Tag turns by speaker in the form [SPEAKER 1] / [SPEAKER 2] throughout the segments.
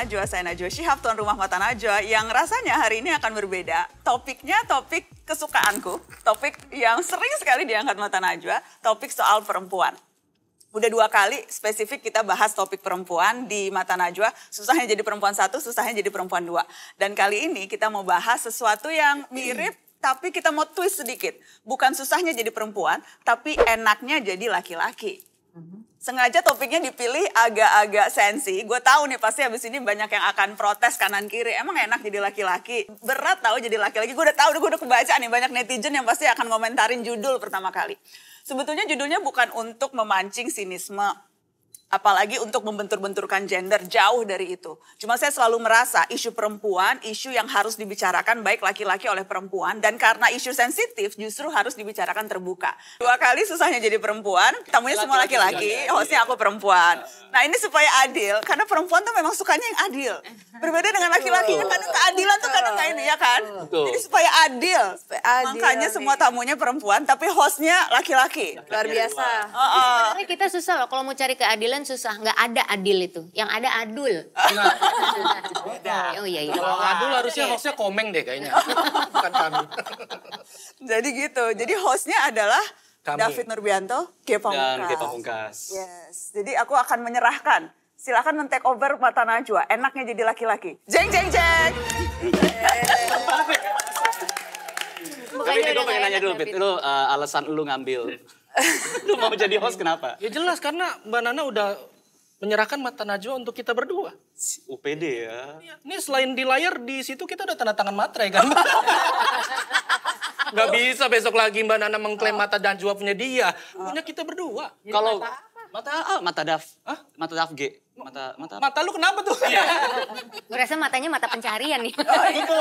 [SPEAKER 1] Najwa, saya Najwa Shihab, tuan rumah Mata Najwa yang rasanya hari ini akan berbeda. Topiknya topik kesukaanku, topik yang sering sekali diangkat Mata Najwa, topik soal perempuan. Udah dua kali spesifik kita bahas topik perempuan di Mata Najwa, susahnya jadi perempuan satu, susahnya jadi perempuan dua. Dan kali ini kita mau bahas sesuatu yang mirip hmm tapi kita mau twist sedikit. Bukan susahnya jadi perempuan, tapi enaknya jadi laki-laki. Mm-hmm sengaja topiknya dipilih agak-agak sensi. Gue tahu nih pasti abis ini banyak yang akan protes kanan kiri. Emang enak jadi laki-laki. Berat tahu jadi laki-laki. Gue udah tahu, gue udah kebaca nih banyak netizen yang pasti akan komentarin judul pertama kali. Sebetulnya judulnya bukan untuk memancing sinisme apalagi untuk membentur-benturkan gender jauh dari itu. Cuma saya selalu merasa isu perempuan, isu yang harus dibicarakan baik laki-laki oleh perempuan dan karena isu sensitif justru harus dibicarakan terbuka. Dua kali susahnya jadi perempuan, tamunya semua laki-laki, ya. hostnya aku perempuan. Iya. Nah ini supaya adil, karena perempuan tuh memang sukanya yang adil. Berbeda dengan laki-laki, kan -laki, keadilan tuh kadang kayak ini ya kan. Jadi supaya adil. supaya adil. Makanya semua tamunya perempuan, tapi hostnya laki-laki. Luar biasa. Oh, Sebenarnya kita susah
[SPEAKER 2] loh kalau mau cari keadilan Kan susah, nggak ada adil itu. Yang ada adul.
[SPEAKER 1] oh iya iya. Kalau adul harusnya hostnya komeng deh kayaknya. Bukan kami. Jadi gitu. Jadi hostnya adalah kami. David Nurbianto, Ge Dan Yes. Jadi aku akan menyerahkan. Silakan men-take over mata Najwa. Enaknya jadi laki-laki. Jeng jeng jeng. Tapi gue pengen nanya dulu, fit ya, Lu
[SPEAKER 3] eh, alasan lu ngambil Lu mau jadi host kenapa?
[SPEAKER 1] Ya jelas
[SPEAKER 4] karena Mbak Nana udah menyerahkan mata Najwa untuk kita berdua.
[SPEAKER 3] UPD ya.
[SPEAKER 4] Ini selain di layar di situ kita udah tanda tangan materai kan. Gak bisa besok lagi Mbak Nana mengklaim mata dan punya dia. Punya kita berdua. Kalau mata A,
[SPEAKER 3] mata DAF. Hah? Mata DAF G. Mata, mata, mata
[SPEAKER 4] lu kenapa tuh? Iya. gue rasa
[SPEAKER 2] matanya mata pencarian nih. Oh, itu.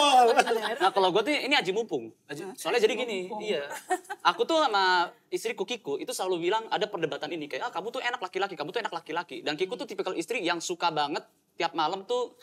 [SPEAKER 3] nah kalau gue tuh ini aji mumpung. Aji, soalnya jadi gini, iya. Aku tuh sama istri Kiku itu selalu bilang ada perdebatan ini kayak ah kamu tuh enak laki-laki, kamu tuh enak laki-laki. Dan Kiku tuh tipikal istri yang suka banget tiap malam tuh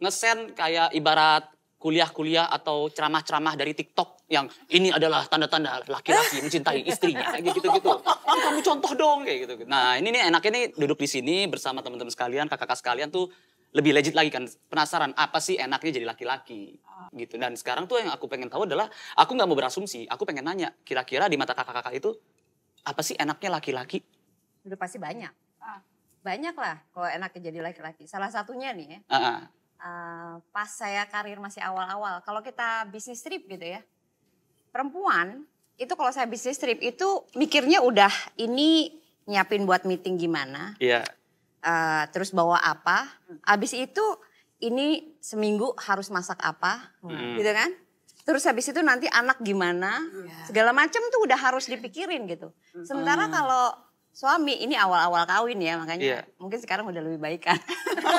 [SPEAKER 3] ngesen kayak ibarat kuliah-kuliah atau ceramah-ceramah dari TikTok yang ini adalah tanda-tanda laki-laki mencintai istrinya kayak gitu-gitu. Kan kamu contoh dong kayak gitu. Nah, ini nih enaknya nih duduk di sini bersama teman-teman sekalian, kakak-kakak sekalian tuh lebih legit lagi kan penasaran apa sih enaknya jadi laki-laki gitu dan sekarang tuh yang aku pengen tahu adalah aku nggak mau berasumsi aku pengen nanya kira-kira di mata kakak-kakak itu apa sih enaknya laki-laki
[SPEAKER 5] udah pasti banyak banyak lah kalau enaknya jadi laki-laki salah satunya nih
[SPEAKER 3] uh
[SPEAKER 1] -uh
[SPEAKER 5] Eh, pas saya karir masih awal-awal. Kalau kita bisnis trip gitu ya, perempuan itu kalau saya bisnis trip itu mikirnya udah ini nyiapin buat meeting gimana. Iya. Uh, terus bawa apa. abis itu ini seminggu harus masak apa.
[SPEAKER 3] Hmm.
[SPEAKER 1] Gitu kan.
[SPEAKER 5] Terus habis itu nanti anak gimana. Yeah. Segala macam tuh udah harus dipikirin gitu. Hmm. Sementara hmm. kalau suami ini awal-awal kawin ya makanya yeah. mungkin sekarang udah lebih baik kan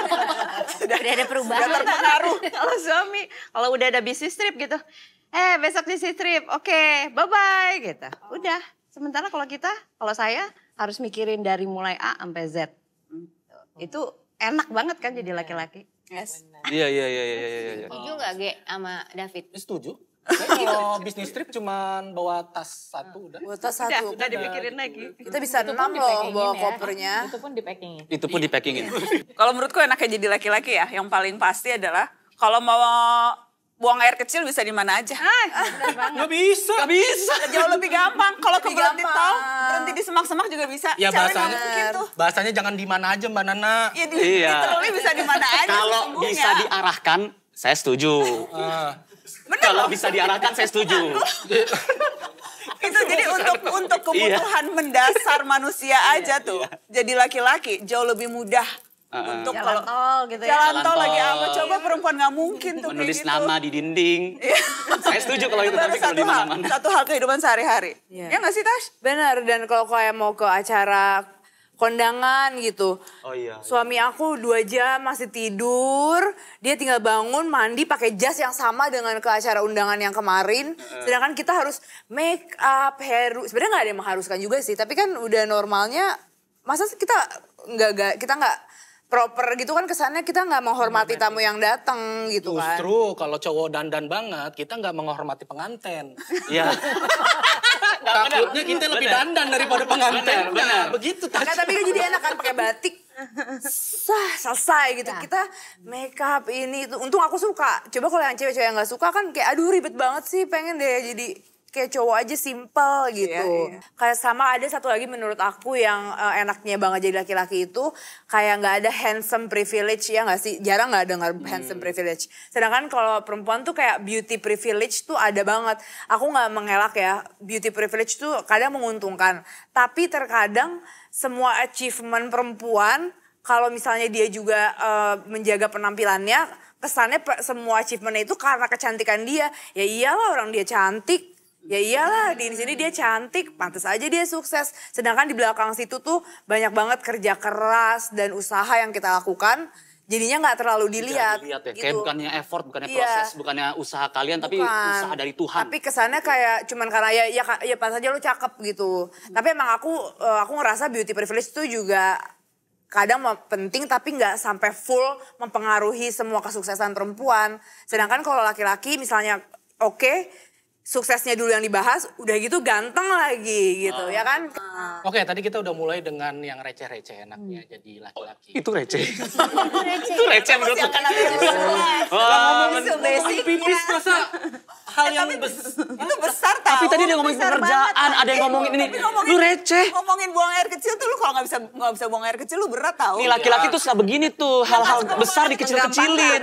[SPEAKER 2] sudah udah ada perubahan sudah
[SPEAKER 5] terpengaruh kalau suami kalau udah ada bisnis trip gitu eh besok bisnis trip oke okay, bye bye gitu oh. udah sementara kalau kita kalau saya harus mikirin dari mulai A sampai Z hmm. itu enak banget kan jadi iya. laki-laki yes
[SPEAKER 1] iya
[SPEAKER 3] iya, iya iya iya iya iya setuju
[SPEAKER 4] nggak Ge sama David setuju kalau oh, bisnis trip cuman bawa tas satu udah. Bawa tas satu. udah, dipikirin lagi.
[SPEAKER 1] Kita bisa enam loh bawa ya. kopernya. Itu pun di packingin.
[SPEAKER 3] Itu pun iya. di packingin. Iya.
[SPEAKER 1] kalau menurutku enaknya jadi laki-laki ya, yang paling pasti adalah kalau mau buang air kecil bisa di mana aja. Ah, Gak bisa. Gak bisa. Jauh lebih gampang. Kalau kebelet di tol, berhenti di semak-semak juga bisa. Ya Cara bahasanya, gitu.
[SPEAKER 4] bahasanya jangan di mana aja Mbak Nana. Ya, di, iya. Di bisa di mana aja. Kalau bisa diarahkan,
[SPEAKER 1] saya setuju. Uh. Bener Kalau bisa diarahkan saya setuju. Kan itu jadi untuk untuk iya. kebutuhan iya. mendasar manusia iya, aja tuh. Iya. Jadi laki-laki jauh lebih mudah Uh, untuk jalan kalau tol gitu ya. Jalan, tol, lagi apa? Ah, coba
[SPEAKER 6] perempuan nggak mungkin
[SPEAKER 1] tuh
[SPEAKER 3] menulis gitu. nama di dinding. Iya. Saya setuju kalau itu tapi kalau hal
[SPEAKER 1] Satu
[SPEAKER 6] hal kehidupan sehari-hari. Yeah. Ya nggak sih Tash? Benar dan kalau kayak mau ke acara kondangan gitu. Oh iya, iya. Suami aku dua jam masih tidur, dia tinggal bangun mandi pakai jas yang sama dengan ke acara undangan yang kemarin. Uh. Sedangkan kita harus make up, hair. Sebenarnya nggak ada yang mengharuskan juga sih, tapi kan udah normalnya masa kita nggak kita nggak proper gitu kan kesannya kita nggak menghormati tamu yang datang gitu kan.
[SPEAKER 4] Justru kalau cowok dandan banget kita nggak menghormati penganten. Iya.
[SPEAKER 6] Takutnya kita lebih dandan daripada penganten. Nah begitu. Nah, tapi kan jadi enak kan pakai batik. Sah, selesai gitu. Nah. Kita make up ini itu. Untung aku suka. Coba kalau yang cewek-cewek yang nggak suka kan kayak aduh ribet banget sih pengen deh jadi kayak cowok aja simple iya, gitu. Yeah, yeah. Kayak sama ada satu lagi menurut aku yang uh, enaknya banget jadi laki-laki itu kayak nggak ada handsome privilege ya nggak sih? Jarang nggak dengar hmm. handsome privilege. Sedangkan kalau perempuan tuh kayak beauty privilege tuh ada banget. Aku nggak mengelak ya. Beauty privilege tuh kadang menguntungkan, tapi terkadang semua achievement perempuan kalau misalnya dia juga uh, menjaga penampilannya kesannya semua achievementnya itu karena kecantikan dia ya iyalah orang dia cantik Ya iyalah di sini dia cantik, pantas aja dia sukses. Sedangkan di belakang situ tuh banyak banget kerja keras dan usaha yang kita lakukan. Jadinya nggak terlalu dilihat. dilihat ya. gitu. Kayak bukannya
[SPEAKER 3] effort, bukannya iya. proses, bukannya usaha kalian, Bukan. tapi usaha dari Tuhan.
[SPEAKER 6] Tapi kesannya kayak cuman karena ya ya, ya pas aja lu cakep gitu. Hmm. Tapi emang aku eh, aku ngerasa beauty privilege itu juga kadang penting tapi nggak sampai full mempengaruhi semua kesuksesan perempuan. Sedangkan kalau laki-laki misalnya oke okay, suksesnya dulu yang dibahas, udah gitu ganteng lagi gitu, oh. ya kan?
[SPEAKER 1] Ah.
[SPEAKER 4] Oke, okay, tadi kita udah mulai dengan yang receh-receh enaknya hmm. jadi oh, laki-laki. Oh, itu receh.
[SPEAKER 1] itu receh menurut aku. Wah, basic pipis masa hal eh, yang bes itu besar tau. Tapi tadi dia ngomongin pekerjaan, ada yang eh, ngomongin ini. Ngomongin, lu receh. Ngomongin buang air kecil tuh lu kalau nggak bisa nggak bisa buang air kecil lu berat tau. Nih laki-laki ya. tuh suka begini tuh, iya, hal-hal besar dikecil-kecilin.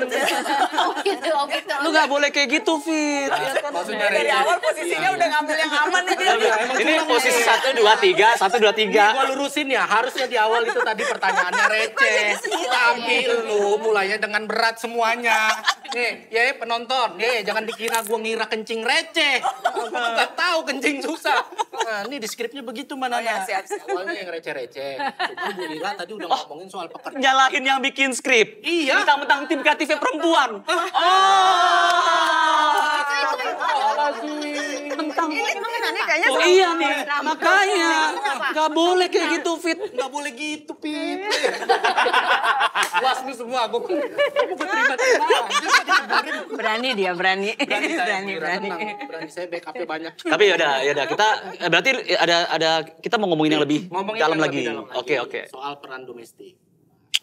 [SPEAKER 1] lu nggak boleh kayak gitu, Fit. Maksudnya dari awal posisinya udah
[SPEAKER 4] ngambil yang aman nih. Iya, iya, ini posisi ya. satu dua
[SPEAKER 3] tiga, satu dua tiga. Gue
[SPEAKER 4] lurusin ya, harusnya di awal itu tadi pertanyaannya receh. Tapi lu mulainya dengan berat semuanya. Nih, ya penonton, ya jangan dikira gue ngiri dikira kencing receh. Gak tahu kencing susah. Nah, ini di skripnya begitu mana oh, ya, siap, siap. Awalnya yang receh-receh. Cuma Bu Lila tadi udah oh, ngomongin soal pekerjaan.
[SPEAKER 3] Nyalahin yang bikin skrip. Iya. Mentang-mentang tim kreatifnya perempuan.
[SPEAKER 1] Oh. oh. ini kayaknya oh, iya nih. Makanya nggak boleh kayak gitu Fit. Nggak boleh
[SPEAKER 4] gitu Fit. Puas lu semua. Gue terima terima. Berani dia berani. Berani, berani berani berani. Tenang, berani saya backupnya banyak. Tapi
[SPEAKER 3] ya udah ya kita eh, berarti ada ada kita mau ngomongin yang lebih ngomongin dalam, yang lagi. Lebih Oke okay, oke. Okay.
[SPEAKER 4] Soal peran domestik.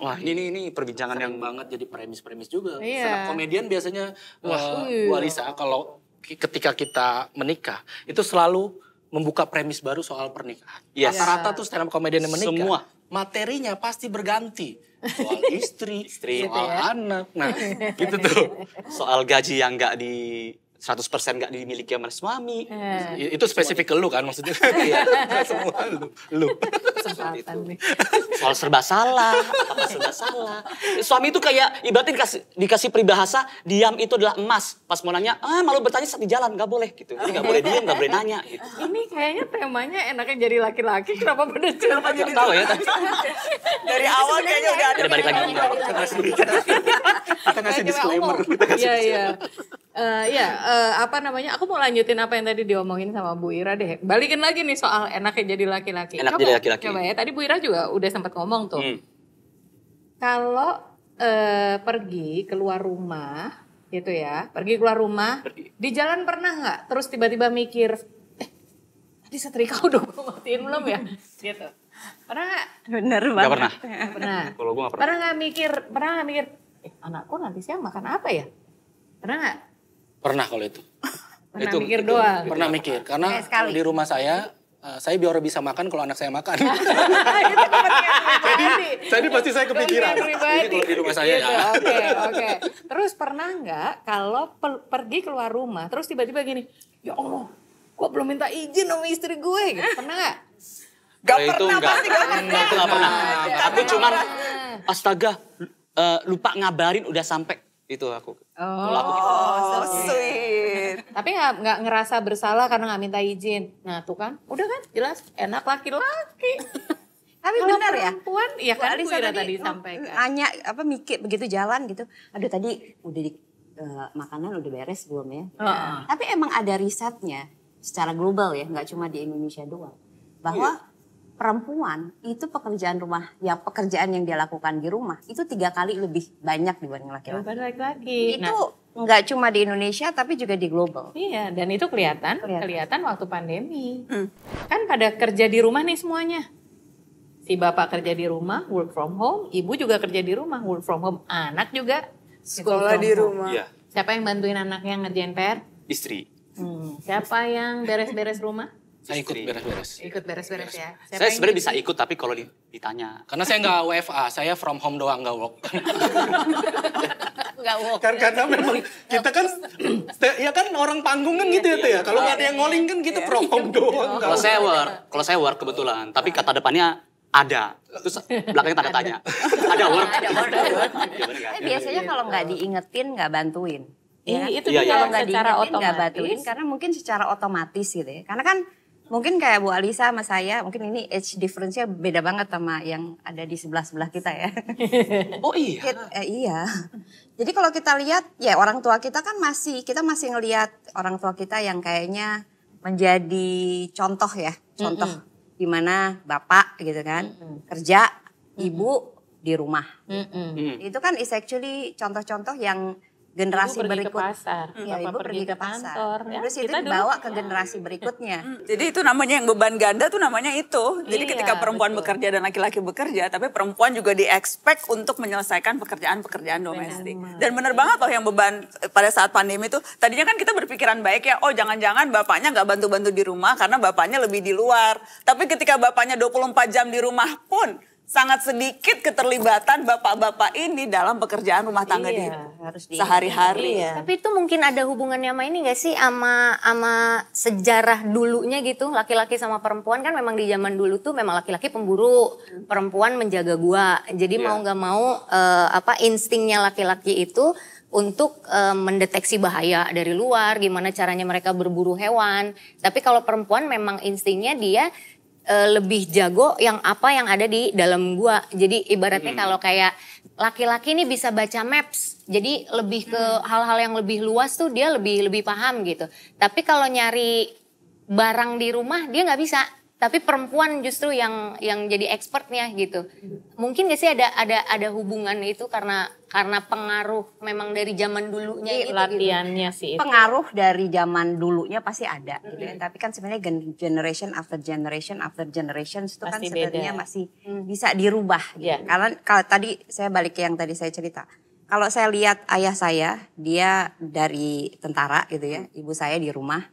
[SPEAKER 4] Wah ini ini perbincangan Sering yang banget jadi premis-premis juga. Iya. Komedian biasanya wah uh, kalau ketika kita menikah itu selalu membuka premis baru soal pernikahan. Yes. Rata-rata tuh stand komedian yang menikah. Semua materinya pasti berganti soal istri, istri soal gitu ya? anak. Nah, gitu tuh.
[SPEAKER 3] Soal gaji yang nggak di 100% persen nggak dimiliki sama suami
[SPEAKER 4] eh,
[SPEAKER 3] itu spesifik ke lu kan maksudnya iya semua lu lu soal serba salah apa serba salah suami itu kayak ibaratnya dikasih, dikasih peribahasa diam itu adalah emas pas mau nanya ah malu bertanya saat di jalan nggak boleh gitu jadi nggak boleh diam nggak boleh nanya
[SPEAKER 7] gitu. ini kayaknya temanya enaknya jadi laki-laki kenapa pada cerita jadi tahu gitu? ya tapi dari awal kayaknya
[SPEAKER 4] udah ada balik lagi kita ngasih disclaimer kita kasih disclaimer iya iya,
[SPEAKER 7] eh, iya uh, apa namanya? Aku mau lanjutin apa yang tadi diomongin sama Bu Ira deh. Balikin lagi nih soal enaknya jadi laki-laki. Enak jadi ya, laki-laki. Coba ya. Tadi Bu Ira juga udah sempat ngomong tuh. Hmm. Kalau uh, pergi keluar rumah gitu ya, pergi keluar rumah pergi. di jalan pernah nggak? Terus tiba-tiba mikir, eh, tadi setrika udah gue matiin belum ya? gitu. Pernah nggak? Bener banget. Gak pernah. pernah. Kalau gue gak pernah. Pernah nggak mikir? Pernah nggak mikir? Eh, anakku nanti siang makan apa
[SPEAKER 4] ya? Pernah nggak? Pernah kalau itu. pernah itu, mikir doang. Pernah mikir karena eh, di rumah saya Uh, saya biar bisa makan kalau anak saya makan.
[SPEAKER 7] jadi, jadi pasti saya kepikiran. Ini kalau di rumah saya
[SPEAKER 1] gitu, ya. Oke, okay, oke.
[SPEAKER 7] Okay. Terus pernah nggak kalau pe pergi keluar rumah, terus tiba-tiba gini, ya Allah, gue belum minta izin sama istri gue, gitu. pernah nggak?
[SPEAKER 3] Gak pernah, itu enggak. pasti gak pernah. Enggak, enggak pernah. Tapi cuma astaga, eh, lupa ngabarin udah sampai. Itu aku.
[SPEAKER 7] Oh, oh so iya. sweet. Tapi nggak nggak ngerasa bersalah karena nggak minta izin. Nah tuh kan, udah kan jelas enak laki-laki. Tapi benar ya. Perempuan, ya kan Alisa tadi, tadi oh, sampaikan.
[SPEAKER 5] Anya apa mikir begitu jalan gitu. Aduh tadi udah di uh, makanan udah beres belum ya. Uh -uh. Tapi emang ada risetnya secara global ya, nggak cuma di Indonesia doang. Bahwa yeah perempuan itu pekerjaan rumah ya pekerjaan yang dia lakukan di rumah itu tiga kali lebih banyak dibanding
[SPEAKER 7] laki-laki. Itu nah, nggak cuma di Indonesia tapi juga di global. Iya dan itu kelihatan kelihatan, kelihatan waktu pandemi hmm. kan pada kerja di rumah nih semuanya. Si bapak kerja di rumah work from home, ibu juga kerja di rumah work from home, anak juga sekolah di rumah. Ya. Siapa yang bantuin anaknya ngerjain PR?
[SPEAKER 3] Istri. Hmm.
[SPEAKER 7] Siapa yang beres-beres rumah?
[SPEAKER 4] Saya ikut beres-beres.
[SPEAKER 7] Ikut beres-beres ya.
[SPEAKER 3] Siapa
[SPEAKER 4] saya sebenarnya bisa ikut tapi kalau ditanya. Karena saya nggak WFA, saya from home doang nggak work. nggak work. Kan karena memang kita kan ya kan orang panggung kan iya, gitu ya ya. Iya, kalau iya. nggak ada yang ngoling kan gitu from home doang. Oh, kalau saya work,
[SPEAKER 3] kalau saya work kebetulan. Tapi kata depannya ada terus belakangnya tanda tanya ada work ada work, ada work. Ya? Eh, biasanya
[SPEAKER 5] kalau nggak diingetin nggak bantuin
[SPEAKER 3] ya. itu iya, kalau nggak diingetin nggak bantuin
[SPEAKER 5] karena mungkin secara otomatis gitu ya karena kan mungkin kayak Bu Alisa sama saya, mungkin ini age difference-nya beda banget sama yang ada di sebelah-sebelah kita ya. Oh iya. Kita, eh, iya. Jadi kalau kita lihat ya orang tua kita kan masih kita masih ngelihat orang tua kita yang kayaknya menjadi contoh ya, contoh mm -hmm. gimana bapak gitu kan, mm -hmm. kerja, ibu -mm. ibu di rumah. Mm -hmm. Itu kan is actually contoh-contoh yang generasi ibu pergi berikut. ke pasar, ya, ibu pergi, pergi ke, pasar. Ya, Terus itu dibawa dulu. ke ya. generasi berikutnya.
[SPEAKER 1] Jadi itu namanya yang beban ganda tuh namanya itu. Jadi iya, ketika perempuan betul. bekerja dan laki-laki bekerja, tapi perempuan juga diekspek untuk menyelesaikan pekerjaan-pekerjaan domestik. Benar. Dan benar banget loh yang beban eh, pada saat pandemi itu. Tadinya kan kita berpikiran baik ya, oh jangan-jangan bapaknya nggak bantu-bantu di rumah karena bapaknya lebih di luar. Tapi ketika bapaknya 24 jam di rumah pun sangat sedikit keterlibatan bapak-bapak ini dalam pekerjaan rumah tangga iya, di, sehari-hari. Iya.
[SPEAKER 2] Tapi itu mungkin ada hubungannya sama ini gak sih ama ama sejarah dulunya gitu laki-laki sama perempuan kan memang di zaman dulu tuh memang laki-laki pemburu perempuan menjaga gua jadi yeah. mau nggak mau uh, apa instingnya laki-laki itu untuk e, mendeteksi bahaya dari luar, gimana caranya mereka berburu hewan. Tapi kalau perempuan memang instingnya dia uh, lebih jago yang apa yang ada di dalam gua. Jadi ibaratnya hmm. kalau kayak laki-laki ini bisa baca maps. Jadi lebih ke hmm. hal-hal hmm. yang lebih luas tuh dia lebih lebih paham gitu. Tapi kalau nyari barang di rumah dia nggak bisa tapi perempuan justru yang yang jadi expertnya gitu mungkin gak sih ada ada ada hubungan itu karena karena pengaruh memang dari zaman dulunya iya, gitu, gitu, latihannya gitu. sih itu. pengaruh dari zaman dulunya pasti ada mm-hmm. gitu ya tapi kan
[SPEAKER 5] sebenarnya generation after generation after generation itu kan sebenarnya masih
[SPEAKER 2] hmm. bisa dirubah
[SPEAKER 5] gitu. yeah. karena kalau tadi saya balik ke yang tadi saya cerita kalau saya lihat ayah saya dia dari tentara gitu ya ibu saya di rumah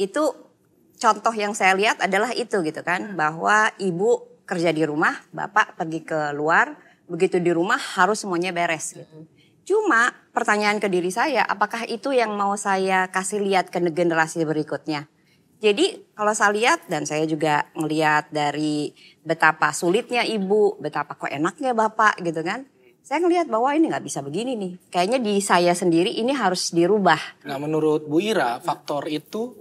[SPEAKER 5] itu contoh yang saya lihat adalah itu gitu kan, hmm. bahwa ibu kerja di rumah, bapak pergi ke luar, begitu di rumah harus semuanya beres gitu. Hmm. Cuma pertanyaan ke diri saya, apakah itu yang mau saya kasih lihat ke generasi berikutnya? Jadi kalau saya lihat dan saya juga melihat dari betapa sulitnya ibu, betapa kok enaknya bapak gitu kan. Saya ngelihat bahwa ini nggak bisa begini nih. Kayaknya di saya sendiri ini harus dirubah.
[SPEAKER 4] Nah menurut Bu Ira faktor itu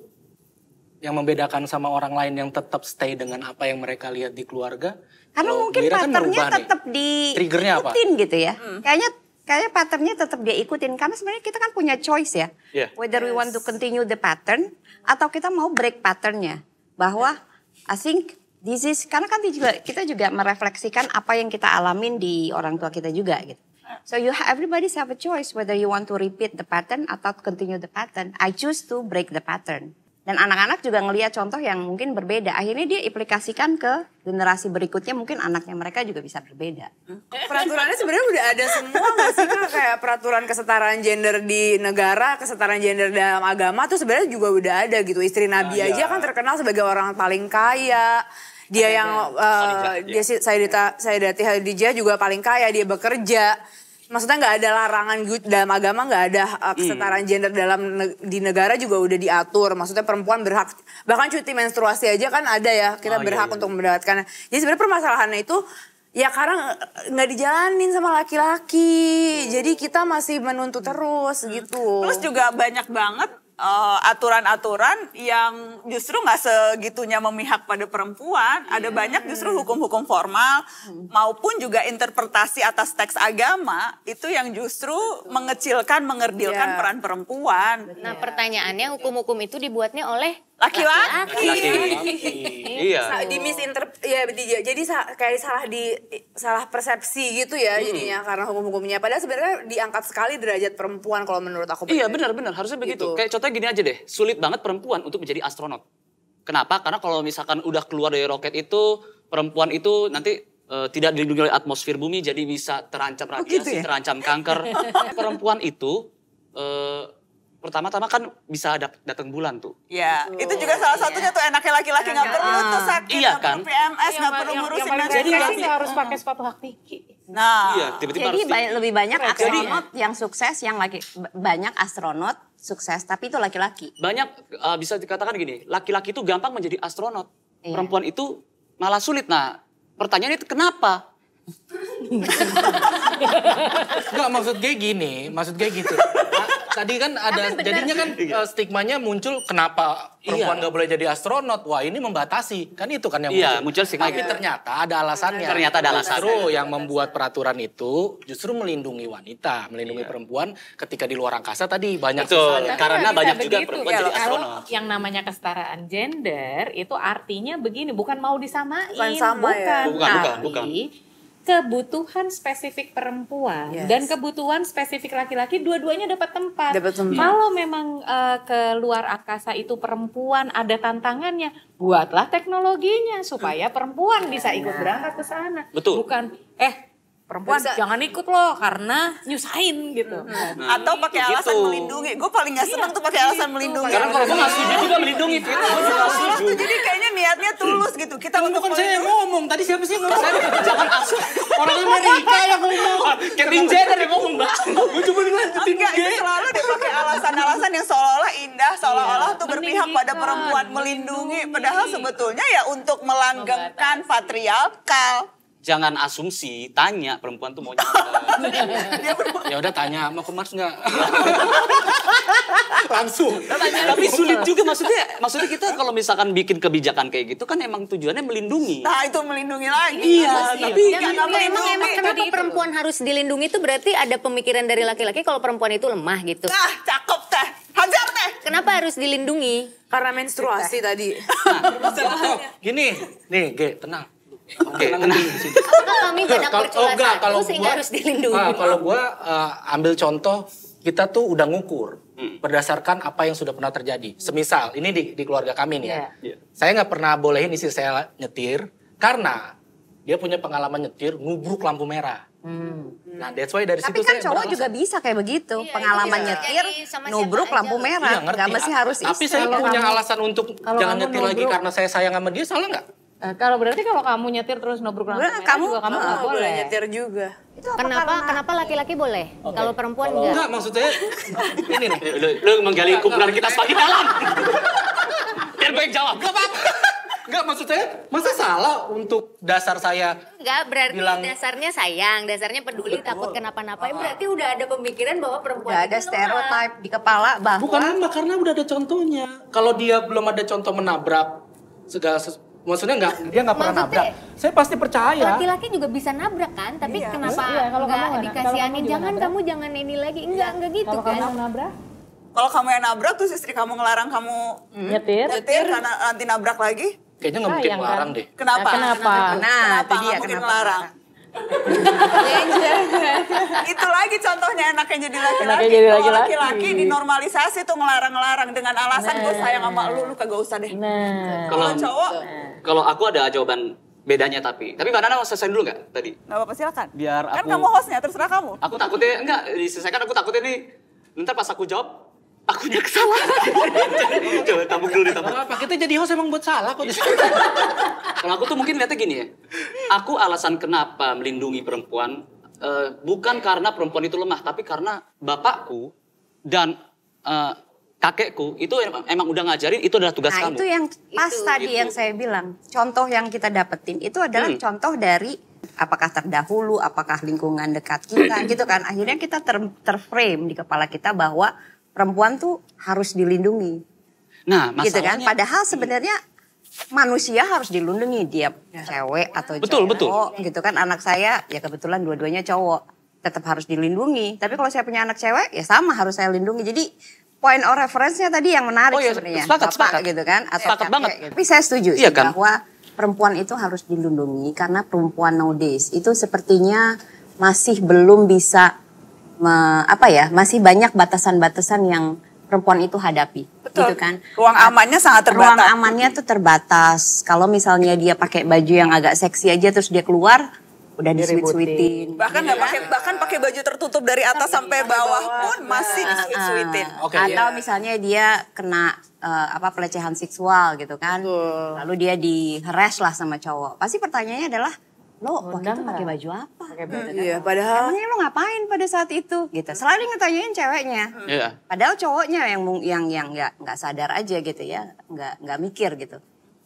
[SPEAKER 4] yang membedakan sama orang lain yang tetap stay dengan apa yang mereka lihat di keluarga. Karena mungkin kan patternnya kan tetap
[SPEAKER 5] di ikutin apa? gitu ya. Hmm. Kayaknya kayaknya patternnya tetap dia ikutin karena sebenarnya kita kan punya choice ya. Yeah. Whether yes. we want to continue the pattern atau kita mau break patternnya. Bahwa yeah. I think this is karena kan juga kita juga merefleksikan apa yang kita alamin di orang tua kita juga gitu. So you everybody have a choice whether you want to repeat the pattern atau continue the pattern. I choose to break the pattern. Dan anak-anak juga ngelihat contoh yang mungkin berbeda. Akhirnya dia implikasikan ke generasi berikutnya mungkin anaknya mereka
[SPEAKER 6] juga bisa berbeda. Peraturannya sebenarnya udah ada semua gak sih Kayak peraturan kesetaraan gender di negara, kesetaraan gender dalam agama tuh sebenarnya juga udah ada gitu. Istri Nabi nah, aja ya. kan terkenal sebagai orang paling kaya dia Ayah, yang uh, eh, Khadijah, dia Sayyidat, Sayyidat Khadijah juga paling kaya dia bekerja maksudnya nggak ada larangan gitu dalam agama nggak ada uh, hmm. kesetaraan gender dalam ne di negara juga udah diatur maksudnya perempuan berhak bahkan cuti menstruasi aja kan ada ya kita oh, iya, berhak iya, iya. untuk mendapatkan jadi sebenarnya permasalahannya itu ya karena nggak dijalanin sama laki-laki hmm. jadi kita masih menuntut terus gitu terus juga banyak banget Eh, aturan-aturan uh, yang
[SPEAKER 1] justru nggak segitunya memihak pada perempuan. Yeah. Ada banyak justru hukum-hukum formal hmm. maupun juga interpretasi atas teks agama itu yang justru Betul. mengecilkan, mengerdilkan yeah. peran perempuan.
[SPEAKER 2] Nah, pertanyaannya hukum-hukum itu dibuatnya oleh
[SPEAKER 6] laki-laki. Iya. Di misinter ya di, jadi kayak salah di salah persepsi gitu ya hmm. jadinya karena hukum-hukumnya. Padahal sebenarnya diangkat sekali derajat perempuan kalau menurut aku. Iya benar-benar harusnya begitu. Gitu. Kayak contohnya gini aja deh, sulit banget
[SPEAKER 3] perempuan untuk menjadi astronot. Kenapa? Karena kalau misalkan udah keluar dari roket itu perempuan itu nanti eh, tidak dilindungi oleh atmosfer bumi jadi bisa terancam oh, radiasi, oh gitu ya? terancam kanker. perempuan itu uh, pertama-tama kan bisa ada datang bulan tuh.
[SPEAKER 1] Iya, itu juga salah iya. satunya tuh enaknya laki-laki nggak -laki perlu tuh sakit, iya, kan? perlu PMS, nggak perlu kan? iya, ngurusin nanti. Jadi nggak harus
[SPEAKER 5] pakai sepatu
[SPEAKER 7] hak
[SPEAKER 1] Nah, iya, tiba -tiba jadi harus
[SPEAKER 5] lebih banyak astronot jadi, yang sukses, yang laki banyak astronot sukses, tapi itu laki-laki.
[SPEAKER 3] Banyak uh, bisa dikatakan gini, laki-laki itu gampang menjadi astronot, iya. perempuan itu malah sulit. Nah, pertanyaan itu kenapa?
[SPEAKER 4] Enggak maksud gue gini, maksud gue gitu tadi kan ada jadinya kan uh, stigmanya muncul kenapa iya. perempuan nggak iya. boleh jadi astronot. Wah, ini membatasi. Kan itu kan yang iya, muncul. sih Tapi ternyata ada alasannya. Ternyata ada alasannya. Justru yang membuat peraturan itu justru melindungi wanita, melindungi iya. perempuan ketika di luar angkasa tadi banyak itu Karena banyak juga begitu. perempuan ya, jadi astronot.
[SPEAKER 7] Kalau yang namanya kesetaraan gender itu artinya begini, bukan mau disamain. Bukan sama bukan. ya.
[SPEAKER 4] Bukan, bukan, bukan
[SPEAKER 7] kebutuhan spesifik perempuan yes. dan kebutuhan spesifik laki-laki dua-duanya dapat tempat. Dapat tempat. Kalau memang uh, eh, keluar angkasa itu perempuan ada tantangannya, buatlah teknologinya supaya perempuan bisa ikut nah. berangkat ke sana. Betul. Bukan eh perempuan bisa. jangan ikut loh karena nyusahin gitu hmm. nah,
[SPEAKER 1] atau
[SPEAKER 3] pakai gitu. alasan melindungi
[SPEAKER 1] gue paling gak seneng iya, tuh pakai alasan gitu. melindungi karena kalau gue gak setuju juga melindungi gitu ah, gue juga setuju jadi kayaknya niatnya tulus gitu kita untuk bukan saya yang ngomong tadi siapa sih ngomong saya jangan asuh.
[SPEAKER 6] orang Amerika yang ngomong Kevin Jenner yang ngomong mbak gue cuma ngelanjutin gue
[SPEAKER 1] selalu dipakai alasan-alasan yang seolah-olah indah seolah-olah iya, tuh berpihak pada perempuan melindungi padahal sebetulnya ya untuk melanggengkan patriarkal
[SPEAKER 3] jangan asumsi tanya perempuan tuh maunya ya udah tanya mau ke Mars nggak langsung tapi sulit juga maksudnya maksudnya kita kalau misalkan bikin kebijakan kayak gitu kan emang tujuannya melindungi nah itu melindungi lagi iya, iya tapi kenapa, emang, emang kenapa
[SPEAKER 2] perempuan harus dilindungi itu berarti ada pemikiran dari laki-laki kalau perempuan itu lemah gitu nah cakep teh hajar teh kenapa harus dilindungi karena menstruasi tadi
[SPEAKER 4] nah, oh, gini nih Ge tenang Oke. kami tidak percuma kalau oh, gue gua, harus dilindungi? Ah, kalau gua uh, ambil contoh kita tuh udah ngukur hmm. berdasarkan apa yang sudah pernah terjadi. Semisal ini di, di keluarga kami nih yeah. ya. Yeah. Iya. Saya nggak pernah bolehin istri saya nyetir karena dia punya pengalaman nyetir ngubruk lampu merah. Hmm. Nah, that's why dari Tapi situ kan saya cowok juga
[SPEAKER 5] bisa kayak begitu, iya, pengalaman iya.
[SPEAKER 7] nyetir, nubruk lampu merah,
[SPEAKER 5] iya, nggak mesti harus. Tapi saya punya alasan
[SPEAKER 4] untuk jangan nyetir lagi karena saya sayang sama dia, salah nggak?
[SPEAKER 7] Eh, kalau berarti kalau kamu nyetir terus nabrak lampu merah, kamu juga kamu ah, nggak boleh. boleh nyetir juga. Itu kenapa karena... kenapa laki-laki boleh? Okay. Kalau perempuan
[SPEAKER 4] oh, nggak? enggak? maksudnya
[SPEAKER 3] ini nih. Lu, menggali kuburan kita semakin dalam. Biar baik
[SPEAKER 4] jawab. Enggak apa-apa. Enggak maksudnya, masa salah untuk dasar saya
[SPEAKER 2] Enggak, berarti bilang, dasarnya sayang, dasarnya peduli betul. takut kenapa-napa. Ya ah. Berarti udah ada pemikiran bahwa perempuan udah ada stereotip di kepala bahwa
[SPEAKER 4] Bukan karena udah ada contohnya. Kalau dia belum ada contoh menabrak segala sesu maksudnya enggak dia enggak pernah nabrak saya pasti percaya laki-laki
[SPEAKER 2] juga bisa nabrak kan tapi iya. kenapa iya, kalau kamu nggak Kalau jangan kamu jangan ini lagi enggak iya. enggak gitu kalau kan kamu
[SPEAKER 1] nabrak kalau kamu yang nabrak terus istri kamu ngelarang kamu hmm. nyetir nyetir karena nanti nabrak lagi kayaknya enggak mungkin kan? ngelarang deh kenapa nah, kenapa nah, kenapa? nah, kenapa? nah kenapa? kenapa kenapa? Iya. itu lagi contohnya enaknya jadi laki-laki. Kalau laki-laki dinormalisasi tuh ngelarang larang dengan alasan nah. gue sayang sama lu, lu kagak usah deh. Nah. Kalau cowok, nah.
[SPEAKER 3] kalau aku ada jawaban bedanya tapi tapi mbak Nana mau selesai dulu nggak tadi? Nggak apa-apa silakan. Biar kan aku, kan kamu hostnya terserah kamu. Aku takutnya enggak diselesaikan aku takutnya nih. Ntar pas aku jawab Aku nyak salah. Coba tabung dulu ditabung.
[SPEAKER 4] Apa kita jadi host emang buat salah kok.
[SPEAKER 3] Kalau aku tuh mungkin lihatnya gini ya. Aku alasan kenapa melindungi perempuan uh, bukan karena perempuan itu lemah, tapi karena bapakku dan uh, kakekku itu emang udah ngajarin itu adalah tugas nah, kamu. itu yang
[SPEAKER 5] pas itu, tadi itu. yang gitu. saya bilang. Contoh yang kita dapetin itu adalah hmm. contoh dari apakah terdahulu, apakah lingkungan dekat kita hmm. gitu kan. Akhirnya kita ter terframe di kepala kita bahwa perempuan tuh harus dilindungi. Nah, masalahnya, gitu kan? Padahal sebenarnya manusia harus dilindungi dia ya. cewek atau betul, betul. cowok gitu kan anak saya ya kebetulan dua-duanya cowok tetap harus dilindungi tapi kalau saya punya anak cewek ya sama harus saya lindungi jadi poin of reference-nya tadi yang menarik oh, iya, sebenarnya sepakat, bapak sepakat. gitu kan atau sepakat kakek, banget gitu. tapi saya setuju iya, sih, kan? bahwa perempuan itu harus dilindungi karena perempuan nowadays itu sepertinya masih belum bisa me, apa ya masih banyak batasan-batasan yang perempuan itu hadapi. Gitu
[SPEAKER 1] Betul. Gitu kan. Ruang amannya sangat terbatas. Ruang amannya
[SPEAKER 5] tuh terbatas. Kalau misalnya dia pakai baju yang agak seksi aja terus dia keluar udah disuit-suitin.
[SPEAKER 1] Bahkan nggak iya. pakai bahkan pakai baju tertutup dari atas sampai, sampai bawah, bawah pun masih nah, ah, disuit-suitin. Uh, okay, iya. Atau yeah.
[SPEAKER 5] misalnya dia kena uh, apa pelecehan seksual gitu kan. Betul. Lalu dia diheres lah sama cowok. Pasti pertanyaannya adalah lo waktu itu pakai baju
[SPEAKER 2] apa? baju hmm, Iya,
[SPEAKER 5] padahal emangnya lo ngapain pada saat itu gitu. Selalu ngetanyain ceweknya. Hmm. Iya. Yeah. Padahal cowoknya yang yang yang nggak nggak sadar aja gitu ya, nggak nggak mikir gitu.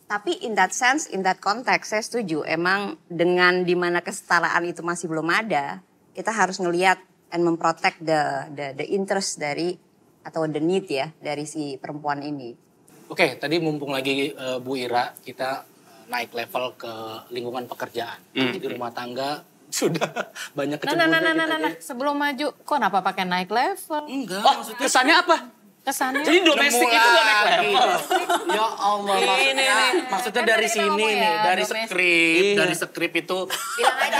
[SPEAKER 5] Tapi in that sense, in that context, saya setuju. Emang dengan dimana kesetaraan itu masih belum ada, kita harus ngelihat and memprotek the the the interest dari atau the need ya dari si perempuan ini.
[SPEAKER 4] Oke, okay, tadi mumpung lagi uh, Bu Ira kita naik level ke lingkungan pekerjaan. Mm. Jadi rumah tangga sudah banyak kecemburuan. Nah, nah, nah, nah, nah, nah, ya. nah,
[SPEAKER 7] sebelum maju, kok kenapa pakai naik level? Enggak,
[SPEAKER 3] oh, maksudnya. Kesannya apa? kesannya jadi domestik itu gak naik level
[SPEAKER 4] ya Allah maksudnya ini, ini. Nah, kan maksudnya kan dari sini ya, nih dari domestik. skrip iya. dari skrip itu bilang
[SPEAKER 6] aja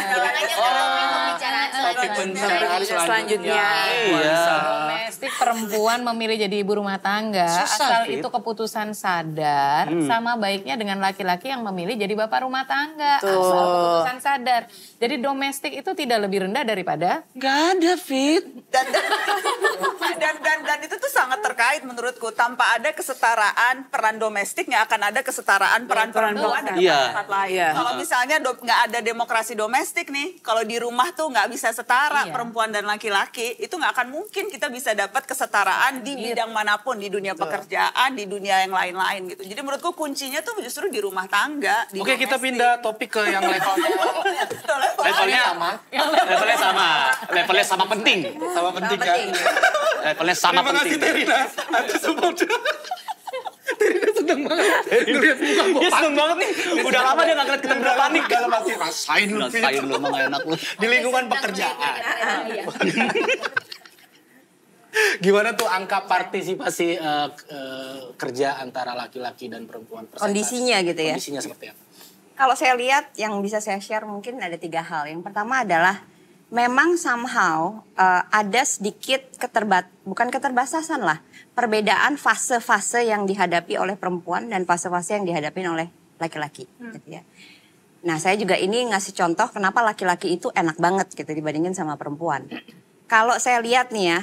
[SPEAKER 6] bilang aja selanjutnya selanjutnya
[SPEAKER 4] iya
[SPEAKER 7] domestik perempuan memilih jadi ibu rumah tangga Susah, asal itu keputusan sadar hmm. sama baiknya dengan laki-laki yang memilih jadi bapak rumah tangga Betul. asal keputusan sadar
[SPEAKER 1] jadi domestik itu tidak lebih rendah daripada Gak ada fit dan dan dan dan itu itu tuh sangat terkait menurutku. Tanpa ada kesetaraan peran domestik nggak akan ada kesetaraan iya, peran peran perempuan dan iya. tempat lain. Iya. Kalau misalnya nggak ada demokrasi domestik nih, kalau di rumah tuh nggak bisa setara iya. perempuan dan laki-laki, itu nggak akan mungkin kita bisa dapat kesetaraan di bidang manapun di dunia pekerjaan, di dunia yang lain-lain gitu. Jadi menurutku kuncinya tuh justru di rumah tangga. Di Oke
[SPEAKER 4] domestik. kita pindah topik ke yang levelnya.
[SPEAKER 1] levelnya sama.
[SPEAKER 4] Levelnya sama. Levelnya sama penting. Sama penting kan levelnya sama Terima penting. Terima kasih Terina atas supportnya. Terina seneng banget. Terina muka gue seneng banget nih. Udah lama dia gak ngeliat kita berdua panik. Dalam hati rasain lu. Rasain lu emang enak lu. Di lingkungan pekerjaan. Gimana tuh angka partisipasi uh, uh, kerja antara laki-laki dan perempuan? Persentase? Kondisinya gitu ya? Kondisinya seperti apa?
[SPEAKER 5] Kalau saya lihat yang bisa saya share mungkin ada tiga hal. Yang pertama adalah memang somehow uh, ada sedikit keterbat bukan keterbatasan lah perbedaan fase-fase yang dihadapi oleh perempuan dan fase-fase yang dihadapi oleh laki-laki hmm. gitu ya. Nah, saya juga ini ngasih contoh kenapa laki-laki itu enak banget gitu dibandingin sama perempuan. Kalau saya lihat nih ya,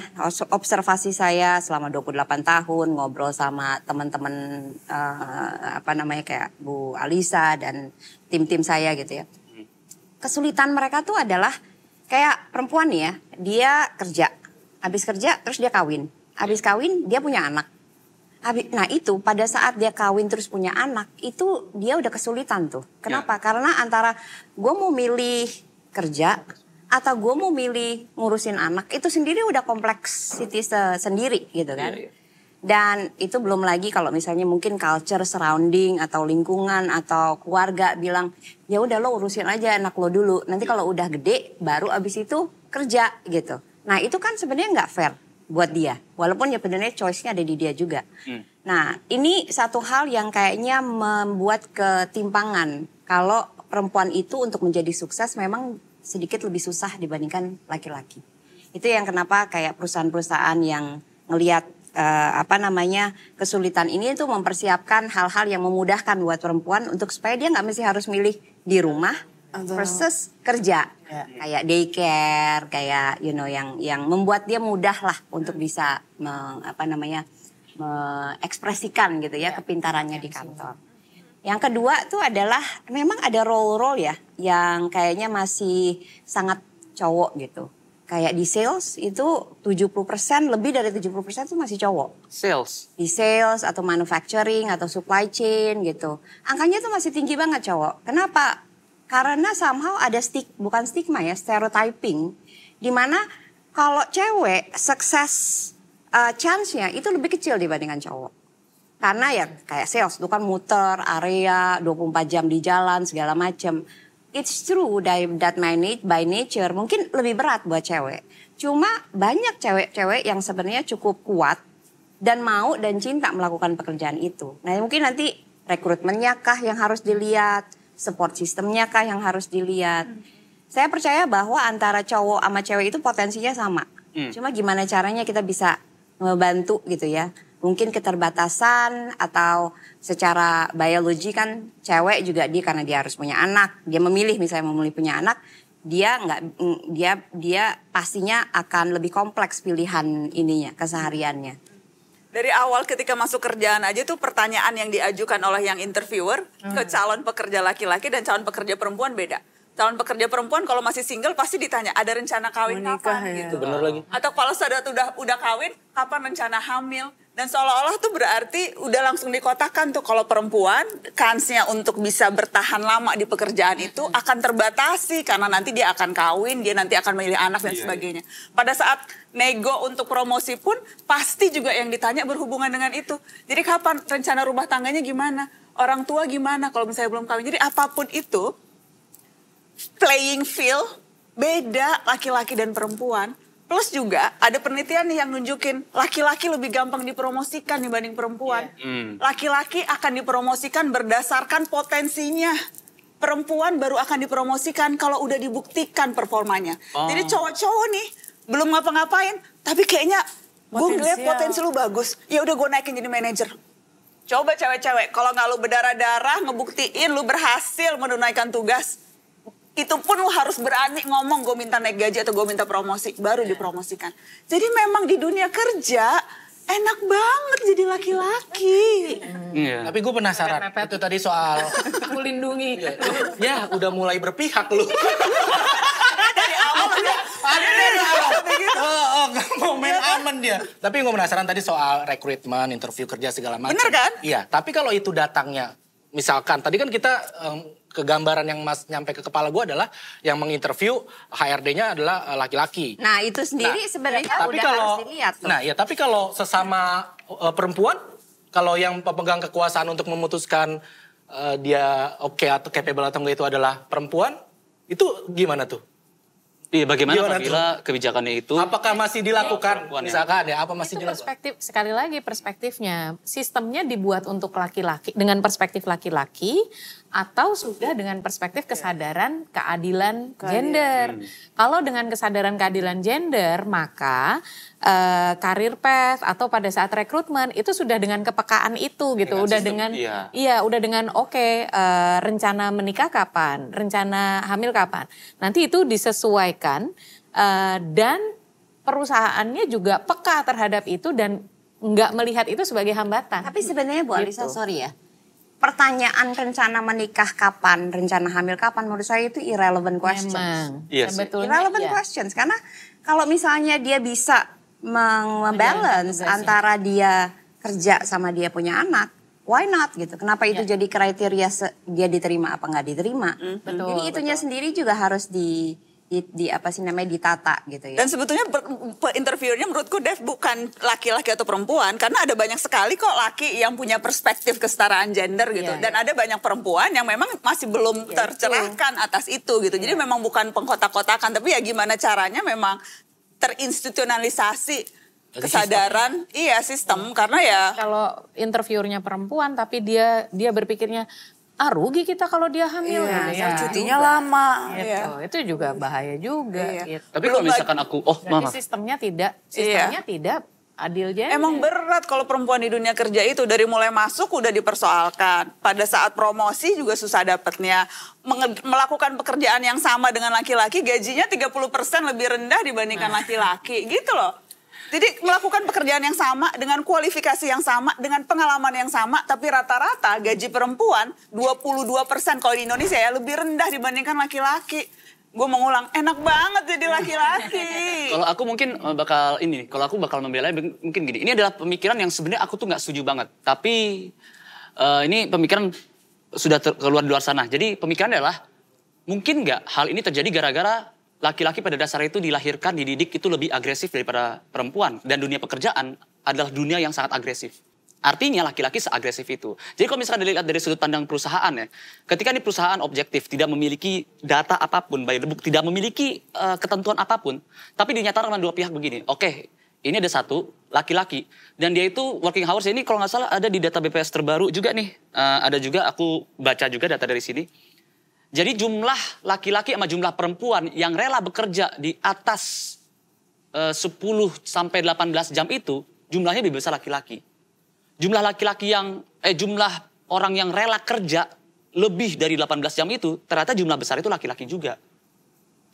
[SPEAKER 5] observasi saya selama 28 tahun ngobrol sama teman-teman uh, apa namanya kayak Bu Alisa dan tim-tim saya gitu ya. Hmm. Kesulitan mereka tuh adalah kayak perempuan ya, dia kerja, habis kerja terus dia kawin, habis iya. kawin dia punya anak. Habis, nah itu pada saat dia kawin terus punya anak itu dia udah kesulitan tuh. Iya. Kenapa? Ya. Karena antara gue mau milih kerja atau gue mau milih ngurusin anak itu sendiri udah kompleksitas sendiri gitu kan. Ya, ya. Dan itu belum lagi kalau misalnya mungkin culture surrounding atau lingkungan atau keluarga bilang ya udah lo urusin aja anak lo dulu. Nanti kalau udah gede baru abis itu kerja gitu. Nah itu kan sebenarnya nggak fair buat dia. Walaupun ya sebenarnya choice-nya ada di dia juga. Hmm. Nah ini satu hal yang kayaknya membuat ketimpangan kalau perempuan itu untuk menjadi sukses memang sedikit lebih susah dibandingkan laki-laki. Itu yang kenapa kayak perusahaan-perusahaan yang ngeliat eh, apa namanya kesulitan ini itu mempersiapkan hal-hal yang memudahkan buat perempuan untuk supaya dia nggak mesti harus milih di rumah versus kerja yeah. kayak daycare kayak you know yang yang membuat dia mudah lah untuk bisa me, apa namanya mengekspresikan gitu ya yeah. kepintarannya yeah. di kantor. Yang kedua tuh adalah memang ada role-role ya yang kayaknya masih sangat cowok gitu kayak di sales itu 70% lebih dari 70% itu masih cowok. Sales. Di sales atau manufacturing atau supply chain gitu. Angkanya tuh masih tinggi banget cowok. Kenapa? Karena somehow ada stik bukan stigma ya, stereotyping di mana kalau cewek sukses uh, eh, chance-nya itu lebih kecil dibandingkan cowok. Karena ya kayak sales itu kan muter area 24 jam di jalan segala macam it's true that my is by nature mungkin lebih berat buat cewek. Cuma banyak cewek-cewek yang sebenarnya cukup kuat dan mau dan cinta melakukan pekerjaan itu. Nah mungkin nanti rekrutmennya kah yang harus dilihat, support sistemnya kah yang harus dilihat. Hmm. Saya percaya bahwa antara cowok sama cewek itu potensinya sama. Hmm. Cuma gimana caranya kita bisa membantu gitu ya mungkin keterbatasan atau secara biologi kan cewek juga dia karena dia harus punya anak, dia memilih misalnya memilih punya anak, dia nggak mm, dia dia pastinya akan lebih kompleks pilihan ininya kesehariannya.
[SPEAKER 1] Dari awal ketika masuk kerjaan aja tuh pertanyaan yang diajukan oleh yang interviewer hmm. ke calon pekerja laki-laki dan calon pekerja perempuan beda calon pekerja perempuan kalau masih single pasti ditanya ada rencana kawin Menikah, kapan ya. gitu. benar lagi. Atau kalau sudah udah udah kawin kapan rencana hamil? Dan seolah-olah tuh berarti udah langsung dikotakan tuh kalau perempuan kansnya untuk bisa bertahan lama di pekerjaan itu akan terbatasi karena nanti dia akan kawin, dia nanti akan memilih anak dan iya, iya. sebagainya. Pada saat nego untuk promosi pun pasti juga yang ditanya berhubungan dengan itu. Jadi kapan rencana rumah tangganya gimana? Orang tua gimana kalau misalnya belum kawin? Jadi apapun itu playing field beda laki-laki dan perempuan Plus juga ada penelitian nih yang nunjukin laki-laki lebih gampang dipromosikan dibanding perempuan. Iya. Hmm. Laki-laki yeah. mm. akan dipromosikan berdasarkan potensinya. Perempuan baru akan dipromosikan kalau udah dibuktikan performanya. Oh. Jadi cowok-cowok nih belum ngapa-ngapain, tapi kayaknya gue ngeliat potensi lu bagus. Ya udah gue naikin jadi manajer. Coba cewek-cewek, kalau nggak lu berdarah-darah ngebuktiin lu berhasil menunaikan tugas itu pun lo harus berani ngomong gue minta naik gaji atau gue minta promosi baru iya. dipromosikan. Jadi memang di dunia kerja enak banget jadi laki-laki. Yeah. Iya. Tapi gue
[SPEAKER 4] penasaran itu tadi soal aku lindungi. Iya. ya udah mulai berpihak lu.
[SPEAKER 1] Dari awal udah ada gitu. Oh, oh, kan? main
[SPEAKER 4] aman dia. Tapi gue penasaran tadi soal rekrutmen, interview kerja segala macam. Bener kan? Iya, tapi kalau itu datangnya, misalkan tadi kan kita um, kegambaran yang mas nyampe ke kepala gue adalah yang menginterview HRD-nya adalah eh, laki-laki.
[SPEAKER 5] nah itu sendiri nah, sebenarnya tapi udah kalau, harus dilihat.
[SPEAKER 4] Tuh. Nah ya tapi kalau sesama uh, perempuan, kalau yang pemegang kekuasaan untuk memutuskan uh, dia oke okay atau capable atau enggak itu adalah perempuan, itu gimana tuh? Iya, bagaimana Gimana apabila itu? kebijakannya itu? Apakah masih dilakukan? Ya, misalkan
[SPEAKER 7] ya, apa masih dilakukan? Perspektif sekali lagi perspektifnya, sistemnya dibuat untuk laki-laki dengan perspektif laki-laki atau sudah dengan perspektif kesadaran keadilan, gender. Hmm. Kalau dengan kesadaran keadilan gender, maka uh, path atau pada saat rekrutmen itu sudah dengan kepekaan itu gitu, dengan udah sistem, dengan iya. iya, udah dengan oke okay, uh, eh, rencana menikah kapan, rencana hamil kapan. Nanti itu disesuaikan uh, dan perusahaannya juga peka terhadap itu dan nggak melihat itu sebagai hambatan. Tapi sebenarnya Bu Alisa, gitu. sorry ya
[SPEAKER 5] pertanyaan rencana menikah kapan, rencana hamil kapan, menurut saya itu irrelevant questions. Memang. Yes. Iya irrelevant iya. questions karena kalau misalnya dia bisa membalance antara dia kerja sama dia punya anak, why not gitu? Kenapa itu ya. jadi kriteria dia diterima apa nggak diterima? Mm -hmm. Betul. Jadi itunya betul. sendiri juga harus di di, di apa sih namanya ditata gitu ya.
[SPEAKER 1] Dan sebetulnya interviewnya menurutku Dev bukan laki-laki atau perempuan karena ada banyak sekali kok laki yang punya perspektif kesetaraan gender gitu yeah, dan yeah. ada banyak perempuan yang memang masih belum yeah, tercerahkan yeah. atas itu gitu. Yeah. Jadi iya. memang bukan pengkotak-kotakan tapi ya gimana caranya memang terinstitusionalisasi kesadaran sistem. Ya? iya sistem hmm. karena ya kalau
[SPEAKER 7] interviewnya perempuan tapi dia dia berpikirnya ah rugi kita kalau dia hamil iya, kan? ya, cutinya juga. lama
[SPEAKER 6] gitu.
[SPEAKER 1] iya. itu juga bahaya juga iya. gitu.
[SPEAKER 3] tapi kalau misalkan aku oh mama,
[SPEAKER 1] sistemnya tidak iya. sistemnya iya. tidak adil jadi Emang berat kalau perempuan di dunia kerja itu dari mulai masuk udah dipersoalkan. Pada saat promosi juga susah dapetnya Melakukan pekerjaan yang sama dengan laki-laki gajinya 30% lebih rendah dibandingkan nah. laki-laki. Nah. Gitu loh. Jadi melakukan pekerjaan yang sama dengan kualifikasi yang sama dengan pengalaman yang sama tapi rata-rata gaji perempuan 22% kalau di Indonesia ya lebih rendah dibandingkan laki-laki. Gue mengulang, enak banget jadi laki-laki.
[SPEAKER 3] kalau aku mungkin eh, bakal ini, kalau aku bakal membela mungkin gini. Ini adalah pemikiran yang sebenarnya aku tuh nggak setuju banget. Tapi uh, ini pemikiran sudah keluar di luar sana. Jadi pemikiran adalah mungkin nggak hal ini terjadi gara-gara laki-laki pada dasarnya itu dilahirkan, dididik itu lebih agresif daripada perempuan. Dan dunia pekerjaan adalah dunia yang sangat agresif. Artinya laki-laki seagresif itu. Jadi kalau misalkan dilihat dari sudut pandang perusahaan ya, ketika ini perusahaan objektif tidak memiliki data apapun, by the book, tidak memiliki uh, ketentuan apapun, tapi dinyatakan oleh dua pihak begini, oke, okay, ini ada satu laki-laki dan dia itu working hours ini kalau nggak salah ada di data BPS terbaru juga nih, uh, ada juga aku baca juga data dari sini jadi jumlah laki-laki sama jumlah perempuan yang rela bekerja di atas eh, uh, 10 sampai 18 jam itu jumlahnya lebih besar laki-laki. Jumlah laki-laki yang eh jumlah orang yang rela kerja lebih dari 18 jam itu ternyata jumlah besar itu laki-laki juga.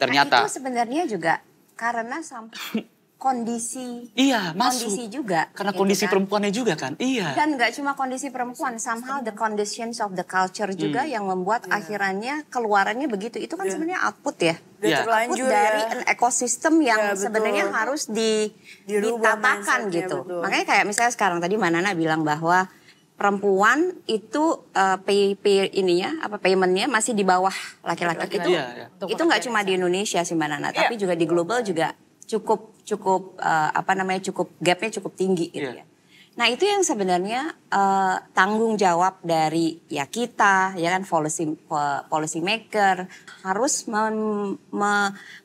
[SPEAKER 3] Ternyata. Nah, itu
[SPEAKER 5] sebenarnya juga karena sampai kondisi iya masuk kondisi juga karena gitu kondisi kan?
[SPEAKER 3] perempuannya juga kan iya dan
[SPEAKER 5] nggak cuma kondisi perempuan somehow the conditions of the culture hmm. juga yang membuat yeah. akhirannya keluarannya begitu itu kan yeah. sebenarnya output ya yeah. Iya. output yeah. dari ya. an ekosistem yang yeah, sebenarnya harus di ditatakan gitu makanya kayak misalnya sekarang tadi Manana bilang bahwa perempuan itu uh, pay pay ininya apa paymentnya masih di bawah laki-laki itu iya, iya. itu nggak cuma di Indonesia sih mbak Nana iya. tapi juga di global juga cukup cukup uh, apa namanya cukup gapnya cukup tinggi gitu yeah. ya. Nah itu yang sebenarnya uh, tanggung jawab dari ya kita ya kan policy eh, policy maker harus mem, me,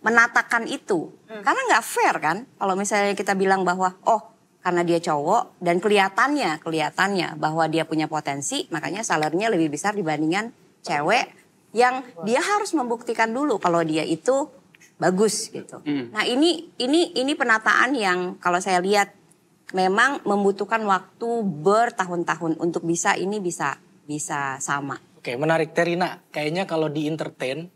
[SPEAKER 5] menatakan itu hmm. karena nggak fair kan kalau misalnya kita bilang bahwa oh karena dia cowok dan kelihatannya kelihatannya bahwa dia punya potensi makanya salernya lebih besar dibandingkan cewek yang dia harus membuktikan dulu kalau dia itu bagus gitu. Mm. Nah ini ini ini penataan yang kalau saya lihat memang membutuhkan waktu bertahun-tahun untuk bisa ini bisa
[SPEAKER 4] bisa sama. Oke menarik Terina, kayaknya kalau di entertain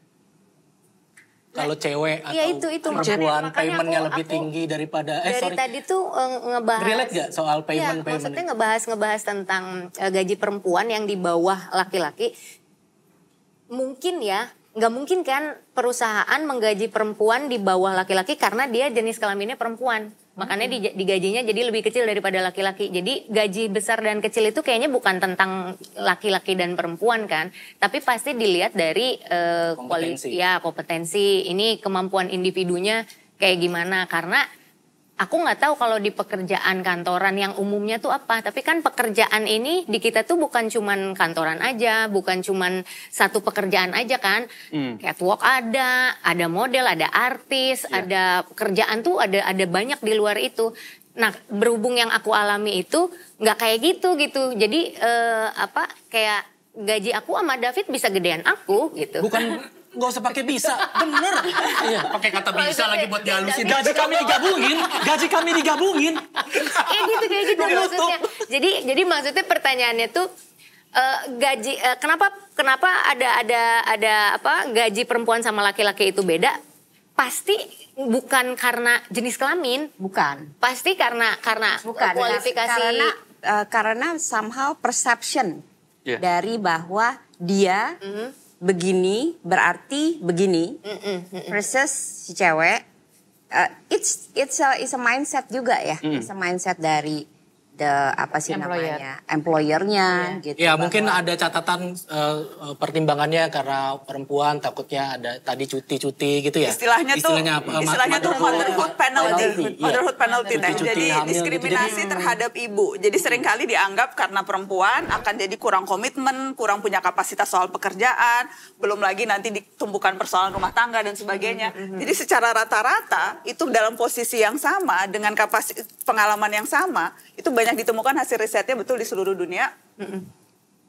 [SPEAKER 4] kalau nah, cewek iya, atau itu, itu. perempuan paymentnya lebih aku, tinggi daripada eh dari sorry.
[SPEAKER 2] tadi tuh eh, ngebahas relate gak soal payment ya, payment maksudnya ngebahas ngebahas tentang eh, gaji perempuan yang di bawah laki-laki mungkin ya nggak mungkin kan perusahaan menggaji perempuan di bawah laki-laki karena dia jenis kelaminnya perempuan. Makanya hmm. di, digajinya jadi lebih kecil daripada laki-laki. Jadi gaji besar dan kecil itu kayaknya bukan tentang laki-laki dan perempuan kan, tapi pasti dilihat dari uh, kompetensi. ya kompetensi ini kemampuan individunya kayak gimana karena aku nggak tahu kalau di pekerjaan kantoran yang umumnya tuh apa tapi kan pekerjaan ini di kita tuh bukan cuman kantoran aja bukan cuman satu pekerjaan aja kan mm. catwalk ada ada model ada artis yeah. ada pekerjaan tuh ada ada banyak di luar itu nah berhubung yang aku alami itu nggak kayak gitu gitu jadi eh, apa kayak gaji aku sama David bisa gedean aku gitu. Bukan
[SPEAKER 4] nggak usah pakai bisa, bener. iya, pakai kata bisa lagi buat dihalusin. Gaji kami digabungin,
[SPEAKER 3] gaji kami digabungin.
[SPEAKER 4] Kayak
[SPEAKER 2] gitu kayak gitu maksudnya. Jadi jadi maksudnya pertanyaannya tuh uh, gaji uh, kenapa kenapa ada ada ada apa gaji perempuan sama laki-laki itu beda? Pasti bukan karena jenis kelamin, bukan. Pasti karena karena bukan, kualifikasi karena eh, karena somehow perception
[SPEAKER 5] yeah. dari bahwa dia mm -hmm begini berarti begini mm -mm, mm -mm. versus si cewek uh, it's it's a, it's a mindset juga ya mm. it's a mindset dari the apa sih Employer. namanya employernya yeah. gitu. Ya bahwa. mungkin ada
[SPEAKER 4] catatan uh, pertimbangannya karena perempuan takutnya ada tadi cuti-cuti
[SPEAKER 1] gitu ya. Istilahnya, istilahnya tuh istilahnya, istilahnya tuh motherhood penalty, motherhood penalty yeah. penalty. jadi diskriminasi gitu. terhadap ibu. Jadi seringkali dianggap karena perempuan akan jadi kurang komitmen, kurang punya kapasitas soal pekerjaan, belum lagi nanti ditumpukan persoalan rumah tangga dan sebagainya. Mm -hmm. Jadi secara rata-rata itu dalam posisi yang sama dengan kapasitas pengalaman yang sama itu banyak banyak ditemukan hasil risetnya betul di seluruh dunia.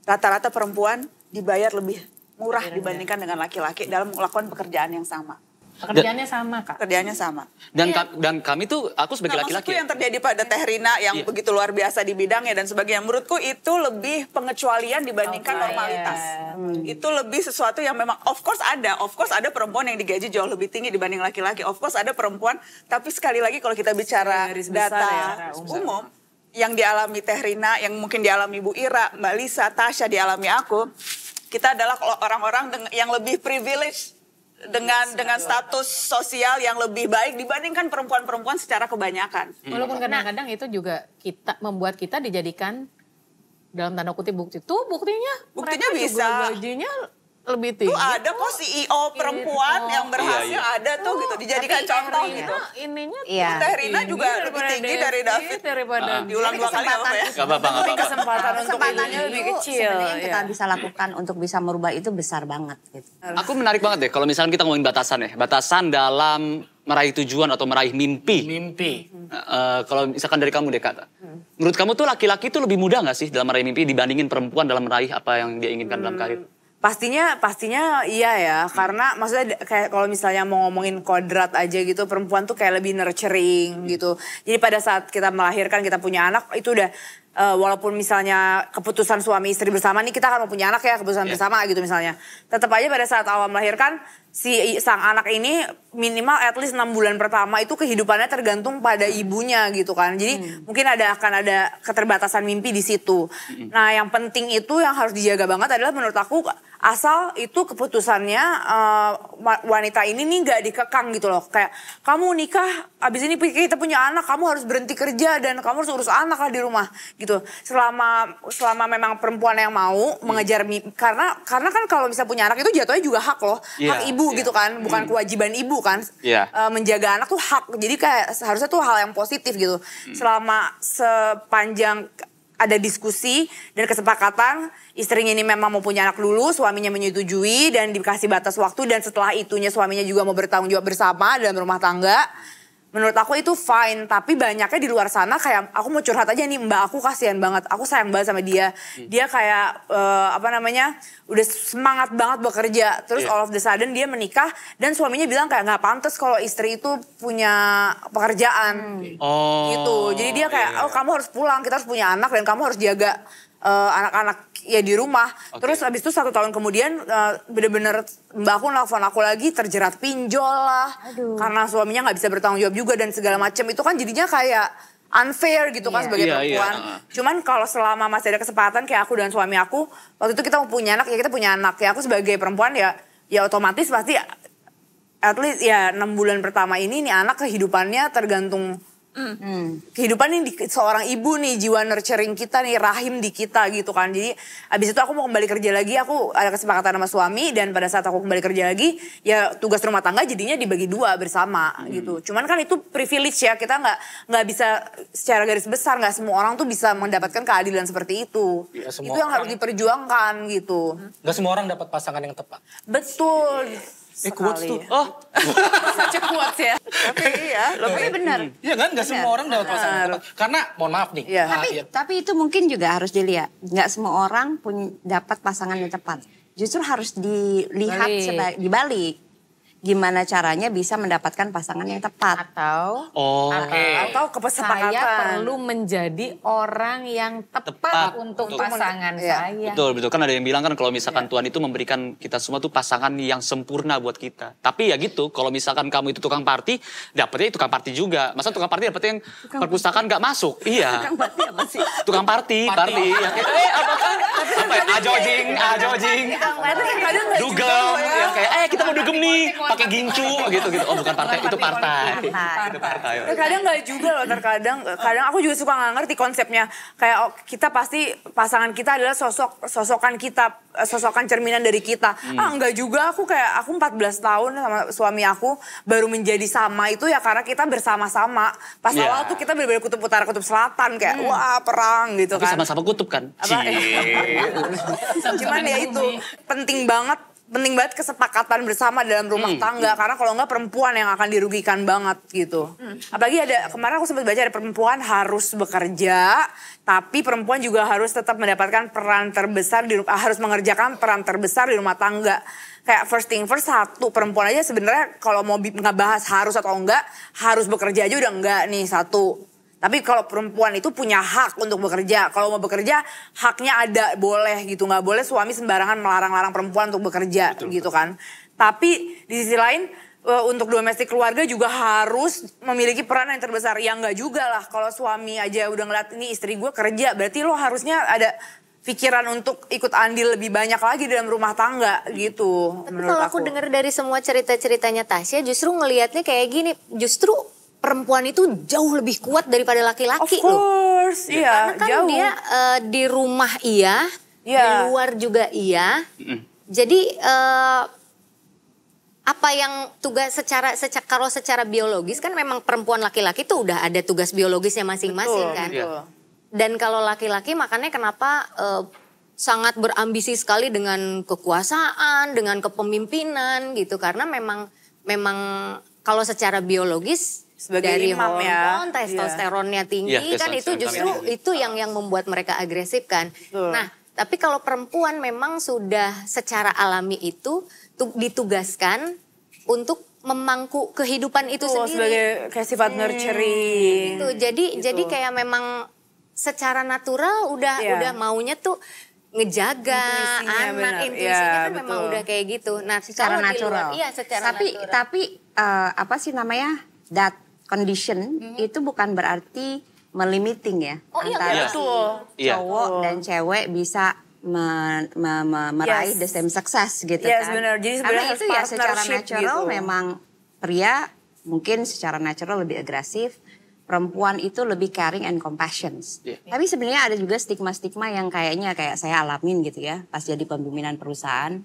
[SPEAKER 1] Rata-rata perempuan dibayar lebih murah Bayar dibandingkan ya. dengan laki-laki dalam melakukan pekerjaan yang sama. Pekerjaannya dan, sama, Kak. Pekerjaannya sama. Dan iya.
[SPEAKER 3] dan kami tuh aku sebagai nah, laki-laki. Nah,
[SPEAKER 1] yang terjadi pada Teh Rina yang iya. begitu luar biasa di bidangnya dan sebagainya. Menurutku itu lebih pengecualian dibandingkan okay, oh, iya. normalitas. Hmm. Itu lebih sesuatu yang memang of course ada, of course ada perempuan yang digaji jauh lebih tinggi dibanding laki-laki. Of course ada perempuan, tapi sekali lagi kalau kita bicara data ya, umum yang dialami Teh Rina, yang mungkin dialami Bu Ira, Mbak Lisa, Tasha dialami aku, kita adalah orang-orang yang lebih privilege dengan iya, dengan status sosial yang lebih baik dibandingkan perempuan-perempuan secara kebanyakan. Hmm. Walaupun nah, kadang-kadang
[SPEAKER 7] itu juga kita membuat kita dijadikan dalam tanda kutip bukti. Tuh buktinya. Buktinya bisa. Juga lebih tinggi. Tuh ada kok CEO iya, perempuan oh. yang berhasil iya, iya. ada tuh gitu dijadikan contoh Rina, gitu. Ininya iya. Teh Rina juga lebih tinggi dari David
[SPEAKER 1] daripada uh, diulang dua kali apa ya? ya? Gak apa-apa. Tapi kesempatan untuk lebih kecil. Sebenarnya yang iya. kita
[SPEAKER 5] bisa lakukan untuk bisa merubah itu besar banget gitu.
[SPEAKER 3] Aku menarik banget deh kalau misalnya kita ngomongin batasan ya. Batasan dalam meraih tujuan atau meraih mimpi. Mimpi. Uh, kalau misalkan dari kamu deh kata menurut kamu tuh laki-laki tuh lebih mudah nggak sih dalam meraih mimpi dibandingin perempuan dalam meraih apa yang dia inginkan hmm. dalam karir?
[SPEAKER 6] Pastinya pastinya iya ya hmm. karena maksudnya kayak kalau misalnya mau ngomongin kodrat aja gitu perempuan tuh kayak lebih nurturing hmm. gitu. Jadi pada saat kita melahirkan kita punya anak itu udah uh, walaupun misalnya keputusan suami istri bersama nih kita akan mau punya anak ya keputusan yeah. bersama gitu misalnya tetap aja pada saat awal melahirkan si sang anak ini minimal at least enam bulan pertama itu kehidupannya tergantung pada ibunya gitu kan jadi hmm. mungkin ada akan ada keterbatasan mimpi di situ hmm. nah yang penting itu yang harus dijaga banget adalah menurut aku asal itu keputusannya uh, wanita ini nih nggak dikekang gitu loh kayak kamu nikah abis ini kita punya anak kamu harus berhenti kerja dan kamu harus urus anak lah di rumah gitu selama selama memang perempuan yang mau hmm. mengejar mimpi karena karena kan kalau bisa punya anak itu jatuhnya juga hak loh yeah. hak ibu yeah. gitu kan, bukan hmm. kewajiban ibu kan. Yeah. Iya. uh, menjaga anak tuh hak. Jadi kayak seharusnya tuh hal yang positif gitu. Hmm. Selama sepanjang ada diskusi dan kesepakatan istrinya ini memang mau punya anak dulu, suaminya menyetujui dan dikasih batas waktu dan setelah itunya suaminya juga mau bertanggung jawab bersama dalam rumah tangga menurut aku itu fine tapi banyaknya di luar sana kayak aku mau curhat aja nih mbak aku kasihan banget aku sayang banget sama dia hmm. dia kayak uh, apa namanya udah semangat banget bekerja terus yeah. all of the sudden dia menikah dan suaminya bilang kayak nggak pantas kalau istri itu punya pekerjaan hmm.
[SPEAKER 3] gitu. oh, gitu jadi dia kayak iya, iya,
[SPEAKER 6] iya. oh kamu harus pulang kita harus punya anak dan kamu harus jaga uh, eh, anak -anak ya di rumah. Okay. Terus abis itu satu tahun kemudian uh, bener-bener mbak aku nelfon aku lagi terjerat pinjol lah. Aduh. Karena suaminya nggak bisa bertanggung jawab juga dan segala macam itu kan jadinya kayak unfair gitu yeah. kan iya. sebagai yeah, iya. perempuan. Yeah. Cuman kalau selama masih ada kesempatan kayak aku dan suami aku waktu itu kita punya anak ya kita punya anak ya aku sebagai perempuan ya ya otomatis pasti at least ya enam bulan pertama ini nih anak kehidupannya tergantung Hmm. hmm. Kehidupan ini di, seorang ibu nih jiwa nurturing kita nih rahim di kita gitu kan. Jadi abis itu aku mau kembali kerja lagi aku ada kesepakatan sama suami dan pada saat aku kembali kerja lagi ya tugas rumah tangga jadinya dibagi dua bersama hmm. gitu. Cuman kan itu privilege ya kita nggak nggak bisa secara garis besar nggak semua orang tuh bisa mendapatkan keadilan seperti itu. Ya, itu yang orang, harus diperjuangkan gitu.
[SPEAKER 4] Nggak semua orang dapat pasangan yang tepat.
[SPEAKER 6] Betul. Eh kuat tuh. Ya. Oh.
[SPEAKER 4] Saja kuat ya. Tapi iya, lebih iya. tapi benar. Iya kan nggak semua orang dapat pasangan tepat. Karena mohon maaf nih. Ya. Tapi ya.
[SPEAKER 5] tapi itu mungkin juga harus dilihat. Nggak semua orang punya dapat pasangan yang tepat. Justru harus dilihat sebagai dibalik gimana caranya bisa mendapatkan pasangan yang tepat atau
[SPEAKER 3] oh, okay. atau kesepakatan
[SPEAKER 6] saya perlu
[SPEAKER 7] menjadi orang yang tepat, tepat untuk,
[SPEAKER 6] untuk pasangan ya. saya
[SPEAKER 3] betul betul kan ada yang bilang kan kalau misalkan ya. Tuhan itu memberikan kita semua tuh pasangan yang sempurna buat kita tapi ya gitu kalau misalkan kamu itu tukang party dapetnya tukang party juga masa tukang party dapetnya yang tukang perpustakaan nggak masuk iya
[SPEAKER 1] tukang party apa sih
[SPEAKER 3] tukang party party, party. yang kita
[SPEAKER 1] eh apa kan ajojing
[SPEAKER 3] ajojing dugem yang ya, kayak eh kita mau dugem nih pakai gincu gitu gitu. Oh bukan partai, itu partai.
[SPEAKER 6] Itu
[SPEAKER 4] partai.
[SPEAKER 3] Itu
[SPEAKER 6] kadang nggak juga loh, terkadang kadang aku juga suka nggak ngerti konsepnya. Kayak oh, kita pasti pasangan kita adalah sosok sosokan kita, sosokan cerminan dari kita. Hmm. Ah nggak juga, aku kayak aku 14 tahun sama suami aku baru menjadi sama itu ya karena kita bersama-sama. Pas yeah. awal tuh kita benar-benar kutub utara, kutub selatan kayak hmm. wah perang gitu Tapi kan. sama-sama kutub kan. Apa?
[SPEAKER 1] Cuman ya itu
[SPEAKER 6] penting banget penting banget kesepakatan bersama dalam rumah hmm. tangga hmm. karena kalau enggak perempuan yang akan dirugikan banget gitu. Hmm. Apalagi ada kemarin aku sempat baca ada perempuan harus bekerja tapi perempuan juga harus tetap mendapatkan peran terbesar di harus mengerjakan peran terbesar di rumah tangga. Kayak first thing first satu perempuan aja sebenarnya kalau mau nggak bahas harus atau enggak harus bekerja aja udah enggak nih satu tapi kalau perempuan itu punya hak untuk bekerja. Kalau mau bekerja, haknya ada, boleh gitu. Nggak boleh suami sembarangan melarang-larang perempuan untuk bekerja Betul. gitu kan. Tapi di sisi lain, eh, untuk domestik keluarga juga harus memiliki peran yang terbesar. Ya nggak juga lah, kalau suami aja udah ngeliat ini istri gue kerja, berarti lo harusnya ada pikiran untuk ikut andil lebih banyak lagi dalam rumah tangga gitu. Tapi kalau
[SPEAKER 2] aku, aku dengar dari semua cerita-ceritanya Tasya, justru ngelihatnya kayak gini, justru perempuan itu jauh lebih kuat daripada laki-laki loh. Of course,
[SPEAKER 6] iya. Karena kan jauh. dia uh,
[SPEAKER 2] eh, di rumah iya, yeah. di luar juga iya. Mm. Jadi uh, apa yang tugas secara secara kalau secara biologis kan memang perempuan laki-laki itu udah ada tugas biologisnya masing-masing kan. Betul. Dan kalau laki-laki makanya kenapa uh, sangat berambisi sekali dengan kekuasaan, dengan kepemimpinan gitu karena memang memang kalau secara biologis sebagai dari imam ya. hormon ya. testosteronnya yeah. tinggi yeah, kan itu justru yeah. itu yang yang membuat mereka agresif kan. Betul. Nah, tapi kalau perempuan memang sudah secara alami itu ditugaskan untuk memangku kehidupan itu oh, sendiri sebagai kayak sifat hmm. nurturing. Itu Jadi gitu. jadi kayak memang secara natural udah yeah. udah maunya tuh ngejaga intuisinya, anak benar. Iya, intuisinya ya, kan betul. memang udah kayak gitu. Nah, secara natural. iya, secara tapi natural. tapi
[SPEAKER 5] uh, apa sih namanya? Dat condition mm -hmm. itu bukan berarti melimiting ya oh, iya,
[SPEAKER 4] antara betul. Si iya.
[SPEAKER 5] cowok iya. dan oh. cewek bisa me, me, me, meraih yes. the same success gitu yes, kan. Bener. Jadi Karena itu ya secara natural gitu. memang pria mungkin secara natural lebih agresif, perempuan itu lebih caring and compassion. Yeah. Tapi sebenarnya ada juga stigma-stigma yang kayaknya kayak saya alamin gitu ya pas jadi pembimbingan perusahaan.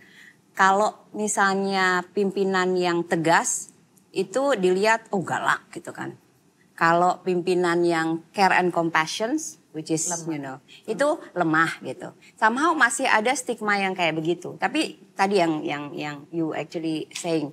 [SPEAKER 5] Kalau misalnya pimpinan yang tegas itu dilihat oh galak gitu kan. Kalau pimpinan yang care and compassion which is lemah. you know itu lemah gitu. Somehow masih ada stigma yang kayak begitu. Tapi tadi yang yang yang you actually saying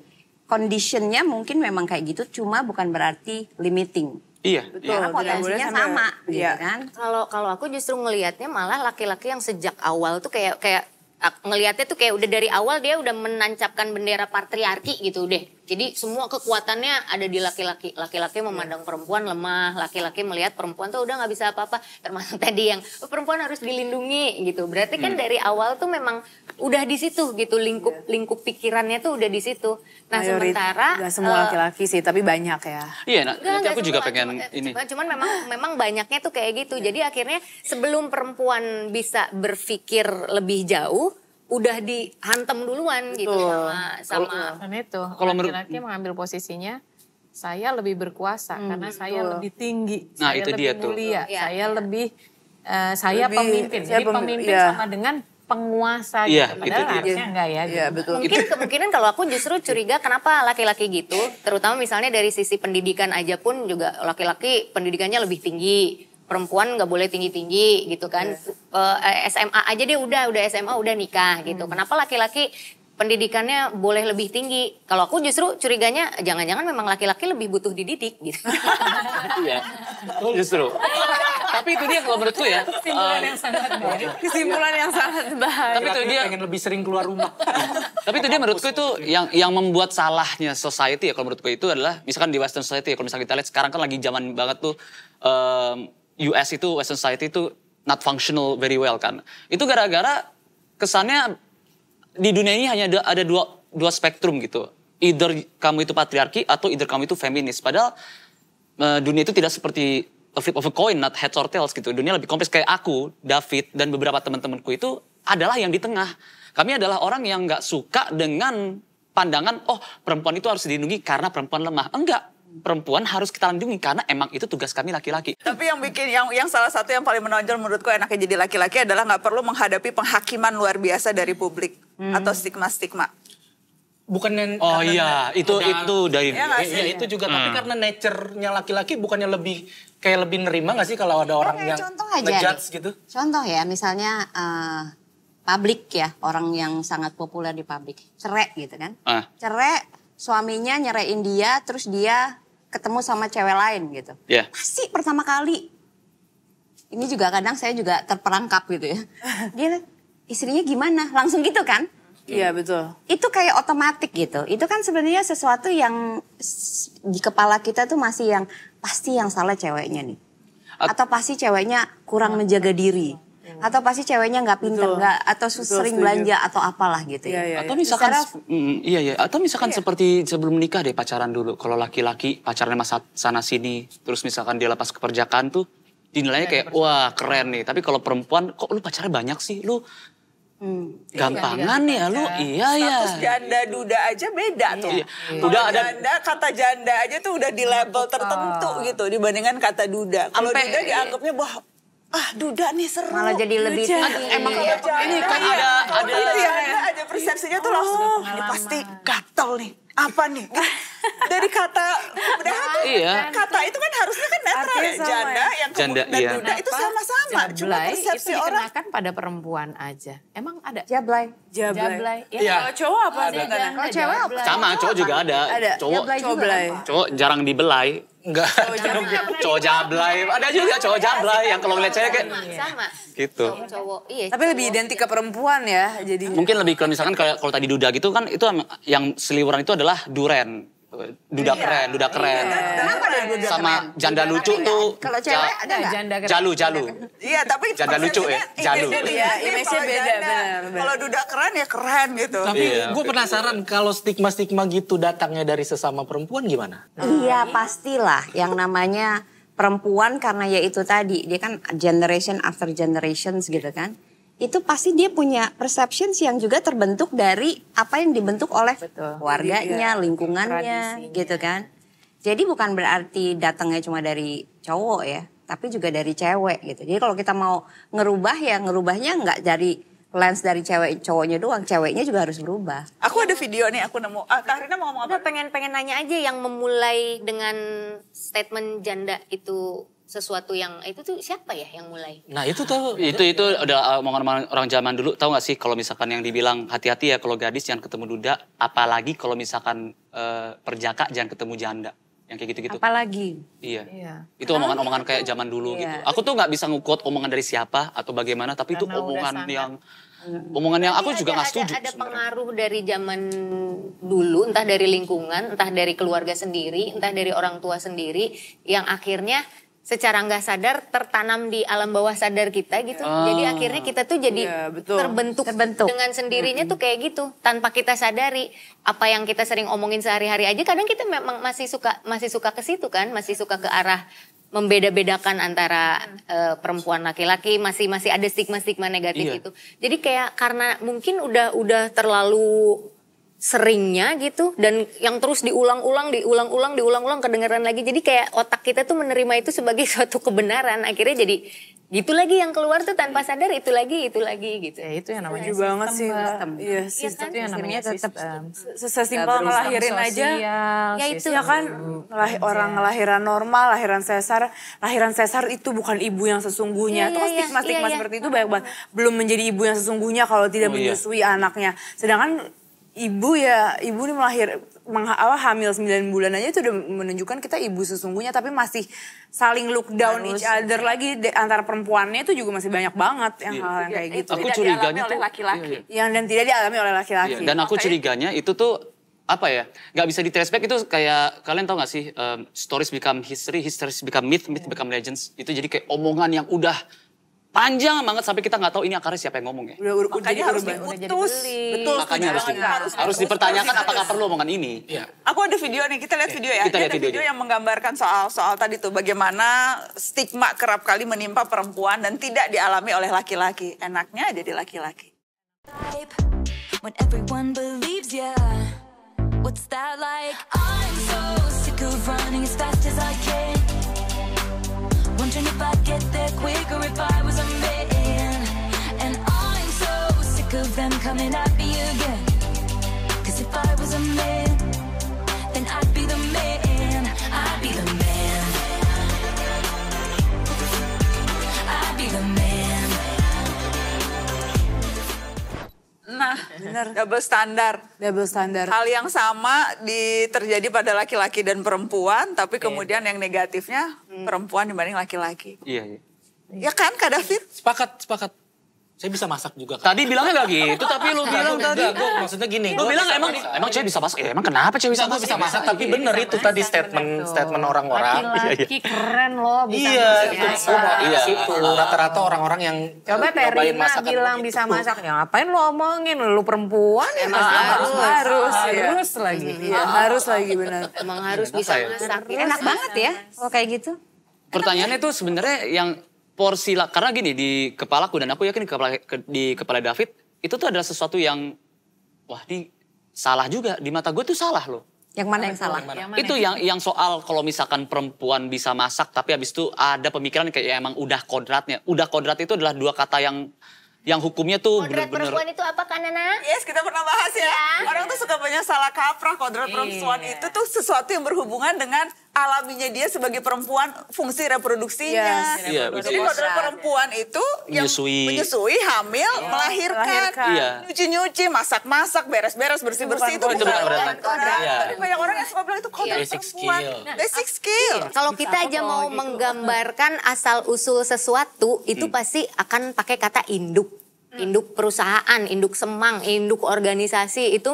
[SPEAKER 5] conditionnya mungkin memang kayak gitu cuma bukan berarti limiting.
[SPEAKER 3] Iya, betul. Karena potensinya sama, sama
[SPEAKER 5] gitu iya.
[SPEAKER 2] kan. Kalau kalau aku justru ngelihatnya malah laki-laki yang sejak awal tuh kayak kayak ah, ngelihatnya tuh kayak udah dari awal dia udah menancapkan bendera patriarki gitu deh jadi semua kekuatannya ada di laki-laki. Laki-laki memandang perempuan lemah, laki-laki melihat perempuan tuh udah nggak bisa apa-apa. Termasuk tadi yang oh, perempuan harus dilindungi gitu. Berarti kan hmm. dari awal tuh memang udah di situ gitu lingkup iya. lingkup pikirannya tuh udah di situ. Nah Mayorit, sementara nggak semua eh,
[SPEAKER 6] laki-laki uh, sih, tapi banyak ya.
[SPEAKER 3] Iya, nah, gak, nanti aku juga pengen cuman, ini. Cuman,
[SPEAKER 2] cuman memang memang banyaknya tuh kayak gitu. Iya. Jadi akhirnya sebelum perempuan bisa berpikir lebih jauh
[SPEAKER 7] udah dihantem duluan gitu Betul. gitu sama sama kalo, itu kalau laki-laki mengambil posisinya saya lebih berkuasa hmm, karena betul. saya lebih tinggi, nah, saya itu lebih dia mulia, Ya, saya ya. lebih uh, saya lebih, pemimpin. Saya Jadi pemimpin, pemimpin ya. sama dengan penguasa ya,
[SPEAKER 3] gitu. Padahal harusnya
[SPEAKER 7] enggak ya. ya betul. Mungkin itu. kemungkinan kalau aku justru curiga kenapa laki-laki gitu,
[SPEAKER 2] terutama misalnya dari sisi pendidikan aja pun juga laki-laki pendidikannya lebih tinggi perempuan nggak boleh tinggi-tinggi gitu kan. Yeah. Iya. Eh, eh, SMA aja deh udah udah SMA udah nikah gitu. Hmm. Kenapa laki-laki pendidikannya boleh lebih tinggi. Kalau aku justru curiganya jangan-jangan memang laki-laki lebih butuh dididik gitu.
[SPEAKER 3] Iya. Oh, justru.
[SPEAKER 4] Tapi itu dia kalau menurutku ya. Kesimpulan eh, yang sangat baik. Kesimpulan yang sangat baik. Tapi itu dia pengen lebih sering keluar rumah.
[SPEAKER 3] Tapi itu dia menurutku itu yang yang membuat salahnya society ya kalau menurutku itu adalah misalkan di western society ya kalau misalkan kita lihat sekarang kan lagi zaman banget tuh um, US itu Western society itu not functional very well kan. Itu gara-gara kesannya di dunia ini hanya ada, dua dua spektrum gitu. Either kamu itu patriarki atau either kamu itu feminis. Padahal eh, dunia itu tidak seperti a flip of a coin, not heads or tails gitu. Dunia lebih kompleks kayak aku, David, dan beberapa teman-temanku itu adalah yang di tengah. Kami adalah orang yang nggak suka dengan pandangan, oh perempuan itu harus dilindungi karena perempuan lemah. Enggak, perempuan harus kita lindungi karena emang itu tugas kami laki-laki.
[SPEAKER 1] Tapi yang bikin yang yang salah satu yang paling menonjol menurutku enaknya jadi laki-laki adalah nggak perlu menghadapi penghakiman luar biasa dari publik hmm. atau stigma-stigma bukan yang oh iya itu udah, itu
[SPEAKER 3] dari ya, ya, ya itu juga hmm. tapi karena
[SPEAKER 4] nature-nya laki-laki bukannya lebih kayak lebih nerima gak sih kalau ada orang ya, yang contoh aja gitu
[SPEAKER 5] contoh ya misalnya uh, publik ya orang yang sangat populer di publik cerai gitu kan ah. cerai suaminya nyerahin dia terus dia ketemu sama cewek lain gitu. Yeah. Pasti pertama kali ini juga kadang saya juga terperangkap gitu ya. Dia istrinya gimana? Langsung gitu kan? Iya betul. Itu kayak otomatik gitu. Itu kan sebenarnya sesuatu yang di kepala kita tuh masih yang pasti yang salah ceweknya nih. Atau pasti ceweknya kurang menjaga diri atau pasti ceweknya nggak pinter nggak atau Betul, sering setuju. belanja atau apalah gitu ya, ya, ya atau iya. misalkan Secara,
[SPEAKER 3] mm, mm, iya ya atau misalkan iya. seperti sebelum nikah deh pacaran dulu kalau laki-laki pacarnya masa sana sini terus misalkan dia lepas keperjakaan tuh dinilainya iya, kayak iya, wah keren nih tapi kalau perempuan kok lu pacarnya banyak sih lu Hmm, gampangan iya, ya lu iya ya status janda
[SPEAKER 1] duda aja beda iya, tuh iya. udah ada janda kata janda aja tuh udah di level tertentu gitu dibandingkan kata duda kalau duda dianggapnya wah ah duda nih seru malah jadi lebih duda. Aduh, emang iya, ini kan iya. ada ada, ada, iya, ada, ada persepsinya tuh oh. langsung ini pasti gatel nih apa nih dari kata udah nah, iya. iya. kata itu kan harusnya kan netral ya janda ya. yang janda, dan iya. duda itu sama-sama cuma persepsi itu orang kan
[SPEAKER 7] pada perempuan aja
[SPEAKER 1] emang ada jablay
[SPEAKER 6] jablay, jablay. ya, ya. Kalau cowok apa ada. ada. kalau cewek apa sama
[SPEAKER 3] cowok juga ada, ada. cowok jablay cowok jarang dibelai Enggak, cowok jablay. Ada juga cowok iya, jablay yang kalau ngeliat cewek kayak sama. Gitu.
[SPEAKER 6] Iya, Tapi lebih identik ke perempuan ya jadi.
[SPEAKER 3] Mungkin lebih kalau misalkan kalau tadi duda gitu kan itu yang seliwuran itu adalah duren Iya. duda iya. keren, duda keren. Iya. Kenapa ada duda Sama janda duda iya, lucu tuh. Kalau cewek
[SPEAKER 1] ada enggak? Janda keren. Jalu, jalu. Iya, tapi janda lucu ya, jalu. Iya, image-nya beda Kalau duda keren ya keren gitu. Tapi iya, gue penasaran
[SPEAKER 4] kalau stigma-stigma gitu datangnya dari sesama perempuan gimana? Iya,
[SPEAKER 5] nah, pastilah yang namanya perempuan karena ya itu tadi, dia kan generation after generations gitu kan itu pasti dia punya perceptions yang juga terbentuk dari apa yang dibentuk oleh Betul. warganya, iya, iya. lingkungannya, gitu kan. Jadi bukan berarti datangnya cuma dari cowok ya, tapi juga dari cewek gitu. Jadi kalau kita mau ngerubah ya ngerubahnya nggak dari lens dari cewek cowoknya doang, ceweknya juga harus berubah.
[SPEAKER 1] Aku ada video nih, aku nemu. Ah, Tahrina mau ngomong apa? pengen pengen nanya aja
[SPEAKER 2] yang memulai dengan statement janda itu sesuatu yang eh, itu tuh
[SPEAKER 4] siapa ya yang mulai? Nah itu tuh itu
[SPEAKER 3] itu udah ah, omongan orang zaman dulu tahu nggak sih kalau misalkan yang dibilang hati-hati ya kalau gadis jangan ketemu duda, apalagi kalau misalkan uh, perjaka jangan ketemu janda yang kayak gitu-gitu. Apalagi. Iya. iya. Itu omongan-omongan kayak zaman dulu iya. gitu. Aku tuh nggak bisa ngukut omongan dari siapa atau bagaimana, tapi Karena itu mm. omongan yang omongan yang aku juga nggak setuju. Ada,
[SPEAKER 2] ada pengaruh dari zaman dulu, entah dari lingkungan, entah dari keluarga sendiri, entah dari orang tua sendiri, yang akhirnya secara nggak sadar tertanam di alam bawah sadar kita gitu. Oh. Jadi akhirnya kita tuh jadi yeah, betul. Terbentuk, terbentuk dengan sendirinya mm -hmm. tuh kayak gitu tanpa kita sadari apa yang kita sering omongin sehari-hari aja kadang kita memang masih suka masih suka ke situ kan, masih suka ke arah membeda-bedakan antara hmm. uh, perempuan laki-laki masih masih ada stigma-stigma negatif iya. itu. Jadi kayak karena mungkin udah udah terlalu seringnya gitu dan yang terus diulang-ulang diulang-ulang diulang-ulang kedengaran lagi jadi kayak otak kita tuh menerima itu sebagai suatu kebenaran akhirnya
[SPEAKER 7] jadi gitu lagi yang keluar tuh tanpa sadar itu lagi itu lagi gitu ya itu yang namanya
[SPEAKER 6] juga sistem banget sih sistem iya, iya sistem ya, kan? itu yang namanya tetap sesimpel ngelahirin aja ya itu ya kan orang ngelahiran normal lahiran sesar lahiran sesar itu bukan ibu yang sesungguhnya ya, itu kan ya, stigma stigma ya, ya. seperti itu banyak banget belum menjadi ibu yang sesungguhnya kalau tidak oh, iya. menyusui anaknya sedangkan ibu ya ibu ini melahir apa, hamil 9 bulan aja itu udah menunjukkan kita ibu sesungguhnya tapi masih saling look down Harus. each other iya. lagi de, antara perempuannya itu juga masih banyak banget yang yeah. hal yang kayak iya, gitu. Aku tidak curiganya oleh laki-laki. Yeah, Yang dan tidak dialami oleh laki-laki. Yeah. Dan aku okay. curiganya
[SPEAKER 3] itu tuh apa ya nggak bisa di back itu kayak kalian tau gak sih um, stories become history histories become myth myth become legends itu jadi kayak omongan yang udah panjang banget sampai kita nggak tahu ini akarnya siapa yang ngomong ya.
[SPEAKER 6] Udah, udah, Makanya jadi harus diputus.
[SPEAKER 1] Betul. Makanya harus, di, harus, harus dipertanyakan harus, apakah perlu
[SPEAKER 3] omongan ini. Ya.
[SPEAKER 1] Aku ada video nih, kita lihat iya, video ya. Kita lihat ada video, video yang menggambarkan soal soal tadi tuh bagaimana stigma kerap kali menimpa perempuan dan tidak dialami oleh laki-laki. Enaknya jadi laki-laki.
[SPEAKER 6] When everyone believes ya, what's that like? I'm so
[SPEAKER 1] sick of running as fast as I can. Wondering if I'd get there quicker if I was a man. And I'm so sick of them coming at me again. Cause if I was a man. Bener. Double standar. Double standar. Hal yang sama di, terjadi pada laki-laki dan perempuan, tapi kemudian yang negatifnya hmm. perempuan dibanding laki-laki. Iya, iya. Ya kan Kak David? Sepakat, sepakat. Saya bisa masak juga kan. Tadi bilangnya gak gitu, tapi lu
[SPEAKER 3] bilang tadi. Enggak, gua, maksudnya gini. Lu bilang emang masak.
[SPEAKER 4] emang cewek bisa masak. Ya, emang kenapa cewek bisa, masak? bisa masak? Tapi bener itu tadi statement gitu. statement orang-orang. Iya, iya. keren loh bisa iya, masak. Iya, iya. iya itu. Iya. Rata-rata orang-orang yang Coba Terina eh, bilang bisa
[SPEAKER 7] masak. Ya ngapain lu omongin?
[SPEAKER 3] Lu perempuan ya masak. Harus, harus. Harus lagi. Harus lagi benar. Emang harus bisa masak.
[SPEAKER 5] Enak banget ya kalau kayak gitu.
[SPEAKER 3] Pertanyaannya tuh sebenarnya yang porsi lah karena gini di kepalaku dan aku yakin di kepala di kepala David itu tuh adalah sesuatu yang wah di salah juga di mata gue tuh salah loh. Yang mana yang salah? Yang mana? Itu yang yang soal kalau misalkan perempuan bisa masak tapi habis itu ada pemikiran kayak ya emang udah kodratnya. Udah kodrat itu adalah dua kata yang yang hukumnya tuh kodrat bener -bener... perempuan
[SPEAKER 1] itu apa kan Nana? Yes, kita pernah bahas ya. ya. Orang tuh suka banyak salah kaprah kodrat iya. perempuan itu tuh sesuatu yang berhubungan dengan alaminya dia sebagai perempuan fungsi reproduksinya. Yes, iya, iya Jadi kalau perempuan itu yang menyusui, menyusui hamil, iya. melahirkan, melahirkan. Iya. nyuci-nyuci, masak-masak, beres-beres, bersih-bersih itu, itu Tapi banyak orang yang suka bilang itu kodrat basic perempuan. Skill. basic skill. Kalau kita aja mau gitu.
[SPEAKER 2] menggambarkan asal usul sesuatu itu hmm. pasti akan pakai kata induk hmm. induk perusahaan, induk semang, induk organisasi itu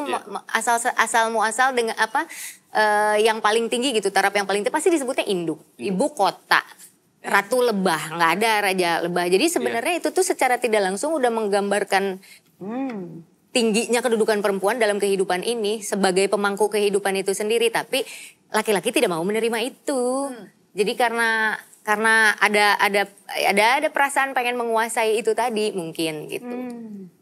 [SPEAKER 2] asal asal asal muasal dengan apa uh, yang paling tinggi gitu taraf yang paling tinggi pasti disebutnya induk, hmm. ibu kota ratu lebah nggak ada raja lebah jadi sebenarnya yeah. itu tuh secara tidak langsung udah menggambarkan hmm, tingginya kedudukan perempuan dalam kehidupan ini sebagai pemangku kehidupan itu sendiri tapi laki-laki tidak mau menerima itu hmm. jadi karena karena ada ada ada ada perasaan pengen menguasai itu tadi mungkin gitu
[SPEAKER 1] hmm.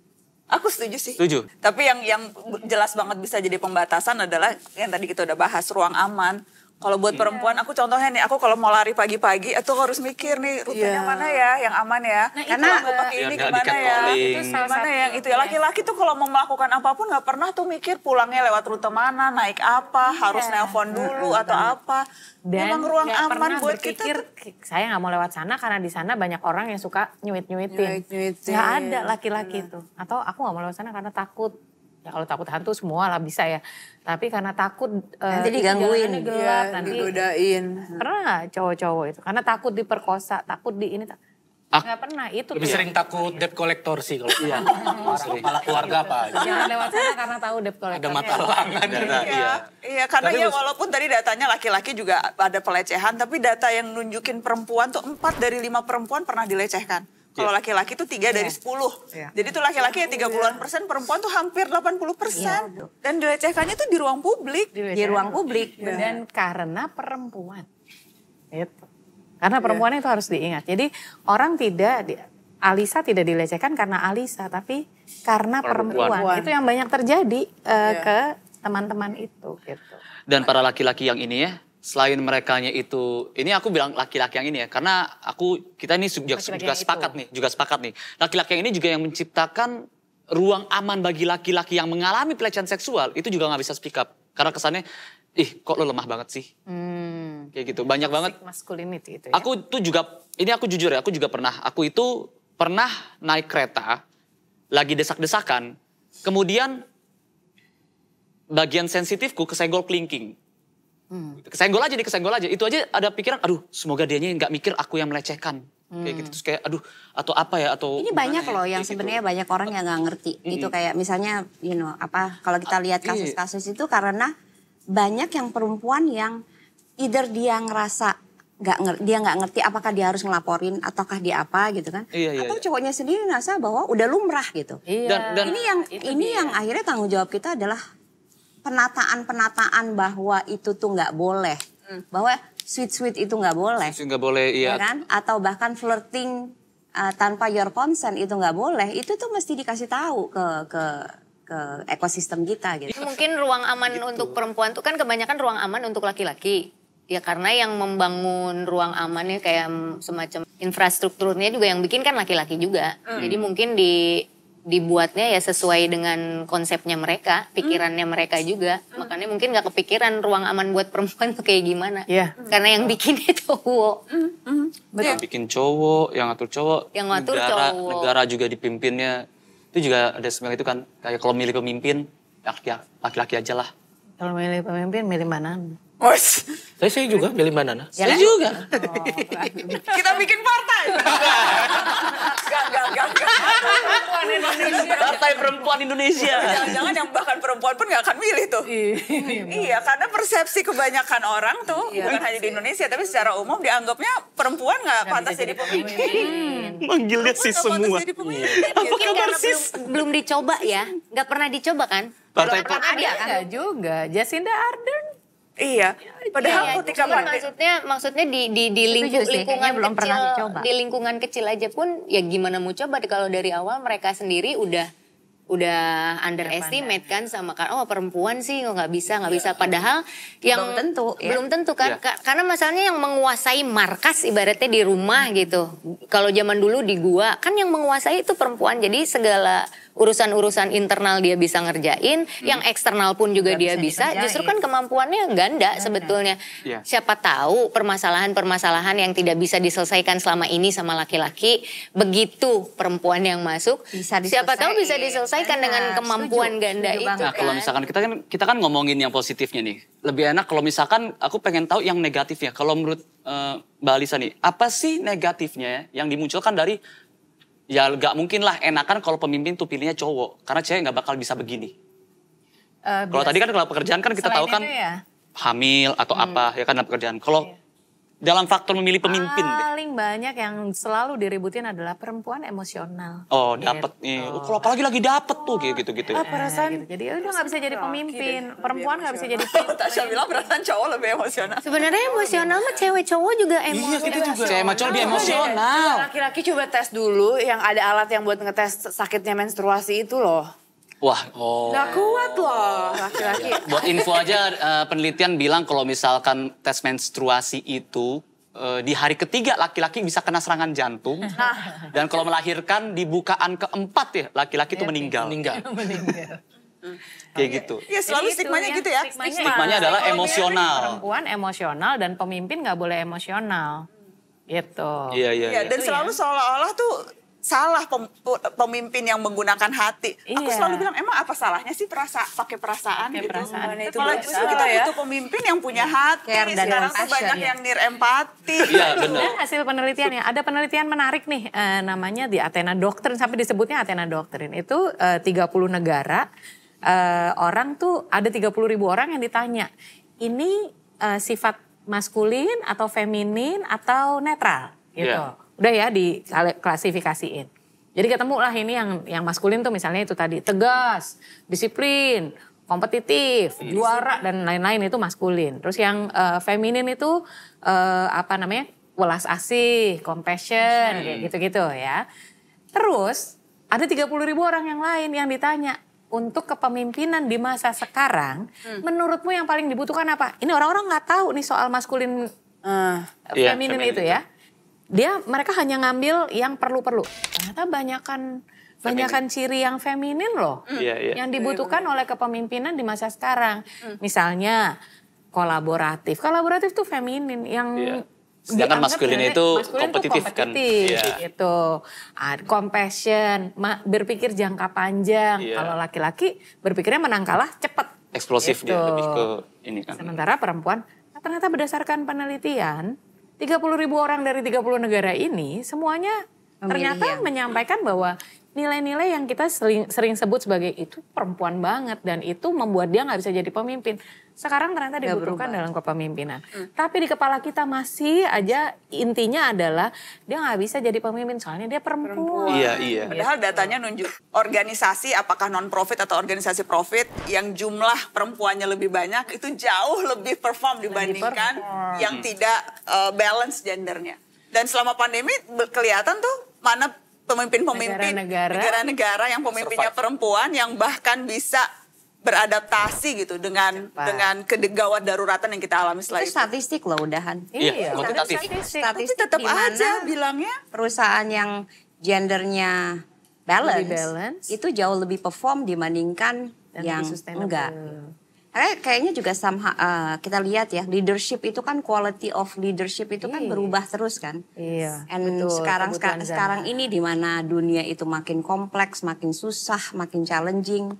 [SPEAKER 1] Aku setuju sih. Setuju. Tapi yang yang jelas banget bisa jadi pembatasan adalah yang tadi kita udah bahas ruang aman kalau buat iya. perempuan, aku contohnya nih, aku kalau mau lari pagi-pagi, itu harus mikir nih rutenya yeah. mana ya, yang aman ya. Nah, Karena aku pakai ini gimana ya, itu gimana yang itu gitu ya. Laki-laki tuh kalau mau melakukan apapun nggak pernah tuh mikir pulangnya lewat rute mana, naik apa, yeah. harus nelpon dulu mm -hmm. atau apa. Dan Memang ruang aman buat berpikir,
[SPEAKER 7] kita. Saya nggak mau lewat sana karena di sana banyak orang yang suka nyuit-nyuitin. Nyuit-nyuitin. Gak ada laki-laki itu. Atau aku nggak mau lewat sana karena takut ya kalau takut hantu semua lah bisa ya tapi karena takut eh, nanti uh, digangguin iya, gelap, ya, nanti digodain pernah cowok-cowok itu karena takut diperkosa takut di ini tak Ah Gak pernah itu lebih tuh. sering
[SPEAKER 4] takut debt collector sih kalau iya. Kepala keluarga apa?
[SPEAKER 7] Jangan lewat sana
[SPEAKER 1] karena tahu debt collector. Ada mata langan. Ya, iya. iya. iya. karena ya walaupun tadi datanya laki-laki juga ada pelecehan tapi data yang nunjukin perempuan tuh empat dari lima perempuan pernah dilecehkan. Kalau yes. laki-laki tuh tiga yeah. dari iya. sepuluh. Yeah. Jadi tuh laki-laki ya tiga puluhan persen, perempuan tuh hampir delapan puluh persen. Yeah. Iya, Dan dilecehkannya tuh di ruang publik. Di, ruang publik. Yeah. Iya. Dan
[SPEAKER 7] karena perempuan. Itu. Karena perempuan yeah. itu harus diingat. Jadi orang tidak, Alisa tidak dilecehkan karena Alisa, tapi karena perempuan. perempuan. Itu yang banyak terjadi uh, eh, yeah. ke teman-teman itu. Gitu.
[SPEAKER 3] Dan para laki-laki yang ini ya, selain mereka itu ini aku bilang laki-laki yang ini ya karena aku kita ini juga, juga sepakat itu. nih juga sepakat nih laki-laki yang ini juga yang menciptakan ruang aman bagi laki-laki yang mengalami pelecehan seksual itu juga nggak bisa speak up karena kesannya ih kok lo lemah banget sih
[SPEAKER 7] hmm.
[SPEAKER 3] kayak gitu banyak banget masculinity itu ya? aku tuh juga ini aku jujur ya aku juga pernah aku itu pernah naik kereta lagi desak-desakan kemudian bagian sensitifku kesenggol kelingking Hmm. Kesenggol aja nih, kesenggol aja. Itu aja ada pikiran, aduh semoga dianya nggak mikir aku yang melecehkan. Hmm. Kayak gitu, terus kayak aduh atau apa ya, atau... Ini banyak ya, loh yang
[SPEAKER 5] gitu. sebenarnya banyak orang yang nggak ngerti. Hmm. Itu kayak misalnya, you know, apa, kalau kita ah, lihat iya. kasus-kasus itu karena banyak yang perempuan yang either dia ngerasa nggak dia nggak ngerti apakah dia harus ngelaporin ataukah dia apa gitu kan
[SPEAKER 4] iya, iya,
[SPEAKER 2] atau
[SPEAKER 5] iya. cowoknya sendiri nasa bahwa udah lumrah gitu iya, dan, dan ini yang ini dia. yang akhirnya tanggung jawab kita adalah penataan-penataan bahwa itu tuh nggak boleh, hmm. bahwa sweet-sweet itu nggak boleh,
[SPEAKER 3] nggak boleh, iya ya kan?
[SPEAKER 5] Atau bahkan flirting uh, tanpa your consent itu nggak boleh, itu tuh mesti dikasih tahu ke ke
[SPEAKER 2] ke ekosistem kita gitu. Mungkin ruang aman gitu. untuk perempuan tuh kan kebanyakan ruang aman untuk laki-laki. Ya karena yang membangun ruang amannya kayak semacam infrastrukturnya juga yang bikin kan laki-laki juga. Hmm. Jadi mungkin di dibuatnya ya sesuai dengan konsepnya mereka, pikirannya mereka juga. Makanya mungkin nggak kepikiran ruang aman buat perempuan tuh kayak gimana. Yeah. Karena yang bikin itu cowok.
[SPEAKER 3] Hmm. Betul. Yang bikin cowok, yang ngatur cowok. Yang ngatur negara, cowok. Negara juga dipimpinnya. Itu juga ada semangat itu kan. Kayak kalau milih pemimpin, laki-laki aja lah.
[SPEAKER 7] Kalau milih pemimpin, milih mana?
[SPEAKER 3] Wes.
[SPEAKER 4] Saya saya juga milih Mbak Nana. Ya, saya
[SPEAKER 3] juga. Oh,
[SPEAKER 1] kita bikin partai. Gagal, gagal. Partai perempuan Indonesia. Jangan-jangan yang bahkan perempuan pun gak akan milih tuh. Iya. iya, karena persepsi kebanyakan orang tuh iya. bukan hanya di Indonesia, tapi secara umum dianggapnya perempuan gak, pantas jadi pemimpin.
[SPEAKER 3] Manggilnya hmm. sih semua. Iya.
[SPEAKER 1] Apa kabar sis?
[SPEAKER 2] Belum, dicoba ya? Gak
[SPEAKER 7] pernah dicoba kan?
[SPEAKER 2] Partai, partai ada
[SPEAKER 7] kan? juga. Jacinda Ardern Iya. iya, padahal iya, ketika maksudnya
[SPEAKER 2] maksudnya di di di lingku, sih, lingkungan belum pernah dicoba. di lingkungan kecil aja pun ya gimana mau coba kalau dari awal mereka sendiri udah udah underestimate kan sama kan oh perempuan sih nggak bisa nggak iya. bisa padahal yang belum tentu ya. belum tentu kan ya. karena masalahnya yang menguasai markas ibaratnya di rumah gitu kalau zaman dulu di gua kan yang menguasai itu perempuan jadi segala urusan-urusan internal dia bisa ngerjain, hmm. yang eksternal pun juga Gak dia bisa. bisa. Justru kan kemampuannya ganda, ganda. sebetulnya. Yeah. Siapa tahu permasalahan-permasalahan yang tidak bisa diselesaikan selama ini sama laki-laki, begitu perempuan yang masuk, bisa siapa tahu bisa diselesaikan dengan iya, kemampuan Setuju. ganda Setuju itu. Nah, kalau kan.
[SPEAKER 3] misalkan kita kan kita kan ngomongin yang positifnya nih. Lebih enak kalau misalkan aku pengen tahu yang negatifnya. Kalau menurut uh, Mbak Alisa nih, apa sih negatifnya ya yang dimunculkan dari ya gak mungkin lah enakan kalau pemimpin tuh pilihnya cowok karena cewek nggak bakal bisa begini.
[SPEAKER 7] Uh, kalau tadi kan
[SPEAKER 3] kalau pekerjaan kan kita tahu kan ya? hamil atau hmm. apa ya kan dalam pekerjaan. Kalau iya dalam faktor memilih pemimpin
[SPEAKER 7] paling deh. banyak yang selalu diributin adalah perempuan emosional
[SPEAKER 3] oh gitu. dapat gitu. Oh. kalau apalagi lagi dapat oh. tuh gitu gitu ah,
[SPEAKER 7] perasaan eh, gitu. jadi udah nggak bisa jadi pemimpin perempuan nggak bisa jadi Tasya
[SPEAKER 3] bilang perasaan cowok lebih emosional
[SPEAKER 6] sebenarnya emosional mah cewek cowok juga iya, gitu emosional iya, kita juga cewek cowok lebih iya. emosional laki-laki coba tes dulu yang ada alat yang buat ngetes sakitnya menstruasi itu loh
[SPEAKER 3] Wah, oh. Gak
[SPEAKER 6] kuat loh laki-laki. Buat info
[SPEAKER 3] aja uh, penelitian bilang kalau misalkan tes menstruasi itu uh, di hari ketiga laki-laki bisa kena serangan jantung.
[SPEAKER 4] Nah.
[SPEAKER 3] Dan kalau melahirkan di bukaan keempat ya laki-laki itu iya, meninggal. Meninggal.
[SPEAKER 4] meninggal.
[SPEAKER 3] Kayak gitu.
[SPEAKER 1] Ya selalu Jadi stigmanya ya, gitu ya. Stigmanya, stigmanya
[SPEAKER 3] adalah emosional.
[SPEAKER 7] Perempuan
[SPEAKER 1] emosional dan pemimpin gak boleh emosional.
[SPEAKER 7] Gitu. Iya, iya. iya, iya. Ya, dan selalu seolah-olah
[SPEAKER 1] tuh salah pemimpin yang menggunakan hati. Iya. Aku selalu bilang emang apa salahnya sih perasa pakai perasaan pake gitu. Perasaan nah, itu Kalau justru kita ya. butuh pemimpin yang punya iya. hati. Care dan Sekarang tuh banyak ya. yang nir empati. Iya benar. Dan hasil penelitian ya, ada penelitian menarik
[SPEAKER 7] nih eh, namanya di Athena Doctrine sampai disebutnya Athena Doctrine. Itu eh, 30 negara eh, orang tuh ada 30 ribu orang yang ditanya, ini eh, sifat maskulin atau feminin atau netral gitu. Yeah udah ya diklasifikasiin. Jadi ketemu lah ini yang yang maskulin tuh misalnya itu tadi tegas, disiplin, kompetitif, yes. Iya, juara dan lain-lain itu maskulin. Terus yang uh, feminin itu uh, apa namanya? welas asih, compassion, gitu gitu-gitu ya. Terus ada 30 ribu orang yang lain yang ditanya untuk kepemimpinan di masa sekarang, hmm. menurutmu yang paling dibutuhkan apa? Ini orang-orang nggak tahu nih soal maskulin uh, feminin, yeah, feminin itu ya dia mereka hanya ngambil yang perlu-perlu. Ternyata banyakkan banyakkan ciri yang feminin loh mm. yeah, yeah. yang dibutuhkan iya, iya. oleh kepemimpinan di masa sekarang. Mm. Misalnya kolaboratif. Kolaboratif tuh feminin yang yeah.
[SPEAKER 3] Sedangkan maskulin itu kompetitif, kompetitif kan. Yeah.
[SPEAKER 7] gitu. Compassion, berpikir jangka panjang. Yeah. Kalau laki-laki berpikirnya menang kalah cepat.
[SPEAKER 3] Eksplosif gitu. dia lebih ke ini kan.
[SPEAKER 7] Sementara perempuan ternyata berdasarkan penelitian 30 ribu orang dari 30 negara ini semuanya Memilih ternyata ya. menyampaikan bahwa nilai-nilai yang kita sering, sering sebut sebagai itu perempuan banget dan itu membuat dia nggak bisa jadi pemimpin. Sekarang ternyata dibutuhkan dalam kepemimpinan. Hmm. Tapi di kepala kita masih aja intinya adalah dia nggak bisa jadi pemimpin
[SPEAKER 1] soalnya dia perempuan. Iya iya. Gitu. Padahal datanya nunjuk organisasi apakah non profit atau organisasi profit yang jumlah perempuannya lebih banyak itu jauh lebih perform dibandingkan yang tidak uh, balance gendernya. Dan selama pandemi kelihatan tuh mana pemimpin-pemimpin negara-negara negara yang pemimpinnya survive. perempuan yang bahkan bisa beradaptasi gitu dengan Cepat. dengan kedegawat daruratan yang kita alami selain itu. statistik loh udahan. Iya, iya kuantitatif. Statistik, statistik tetap aja bilangnya perusahaan
[SPEAKER 5] yang gendernya balance, balance itu jauh lebih perform dibandingkan
[SPEAKER 7] Dan yang enggak.
[SPEAKER 5] Karena kayaknya juga sama uh, kita lihat ya leadership itu kan quality of leadership itu kan iya. berubah terus kan. Iya. And betul, sekarang seka, sekarang ini di mana dunia itu makin kompleks, makin susah, makin challenging.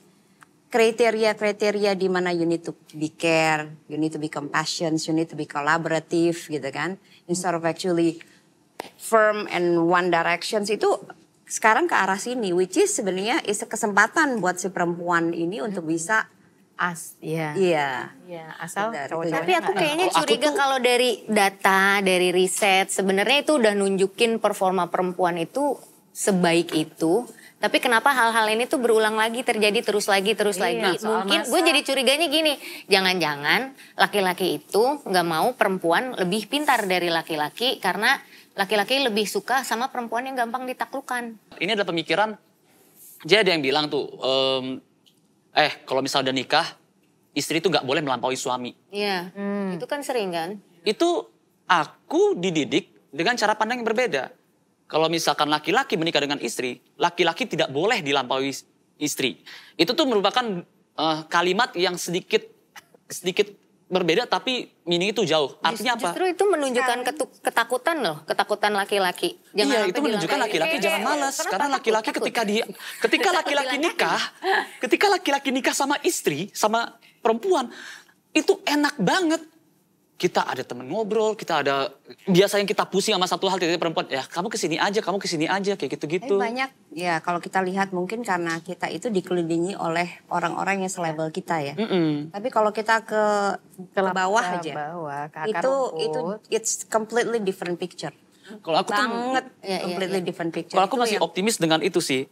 [SPEAKER 5] Kriteria-kriteria di mana you need to be care, you need to be compassionate, you need to be collaborative gitu kan. Instead of actually firm and one directions itu sekarang ke arah sini which is sebenarnya is kesempatan buat si perempuan ini untuk mm-hmm. bisa As, yeah. Iya.
[SPEAKER 7] Iya, asal
[SPEAKER 2] cowok Tapi aku nah, kayaknya curiga tuh... kalau dari data, dari riset, sebenarnya itu udah nunjukin performa perempuan itu sebaik itu. Tapi kenapa hal-hal ini tuh berulang lagi terjadi terus lagi terus iya, lagi? Mungkin gue jadi curiganya gini, jangan-jangan laki-laki itu nggak mau perempuan lebih pintar dari laki-laki karena laki-laki lebih suka sama perempuan yang gampang ditaklukkan.
[SPEAKER 3] Ini adalah pemikiran. Jadi ada yang bilang tuh. Um, eh kalau misalnya udah nikah, istri itu nggak boleh melampaui suami.
[SPEAKER 2] Iya, hmm. itu kan sering
[SPEAKER 3] kan? Itu aku dididik dengan cara pandang yang berbeda. Kalau misalkan laki-laki menikah dengan istri, laki-laki tidak boleh dilampaui istri. Itu tuh merupakan uh, kalimat yang sedikit sedikit berbeda tapi meaning itu jauh. Artinya Just, apa? Justru
[SPEAKER 2] itu menunjukkan ketuk, ketakutan loh, ketakutan laki-laki. Iya, itu menunjukkan laki-laki gitu. jangan iya, iya, malas karena
[SPEAKER 3] laki-laki ketika di, ketika laki-laki nikah, ketika laki-laki nikah sama istri, sama perempuan itu enak banget kita ada temen ngobrol, kita ada biasa yang kita pusing sama satu hal tiba-tiba perempuan ya kamu kesini aja, kamu kesini aja kayak gitu-gitu. banyak
[SPEAKER 5] ya kalau kita lihat mungkin karena kita itu dikelilingi oleh orang-orang yang selevel kita ya. Mm -mm. Tapi kalau kita ke ke, bawah aja, ke itu itu it's completely different picture. Kalau aku tuh ya, completely ya, ya. different picture. Kalau aku masih
[SPEAKER 3] optimis dengan itu sih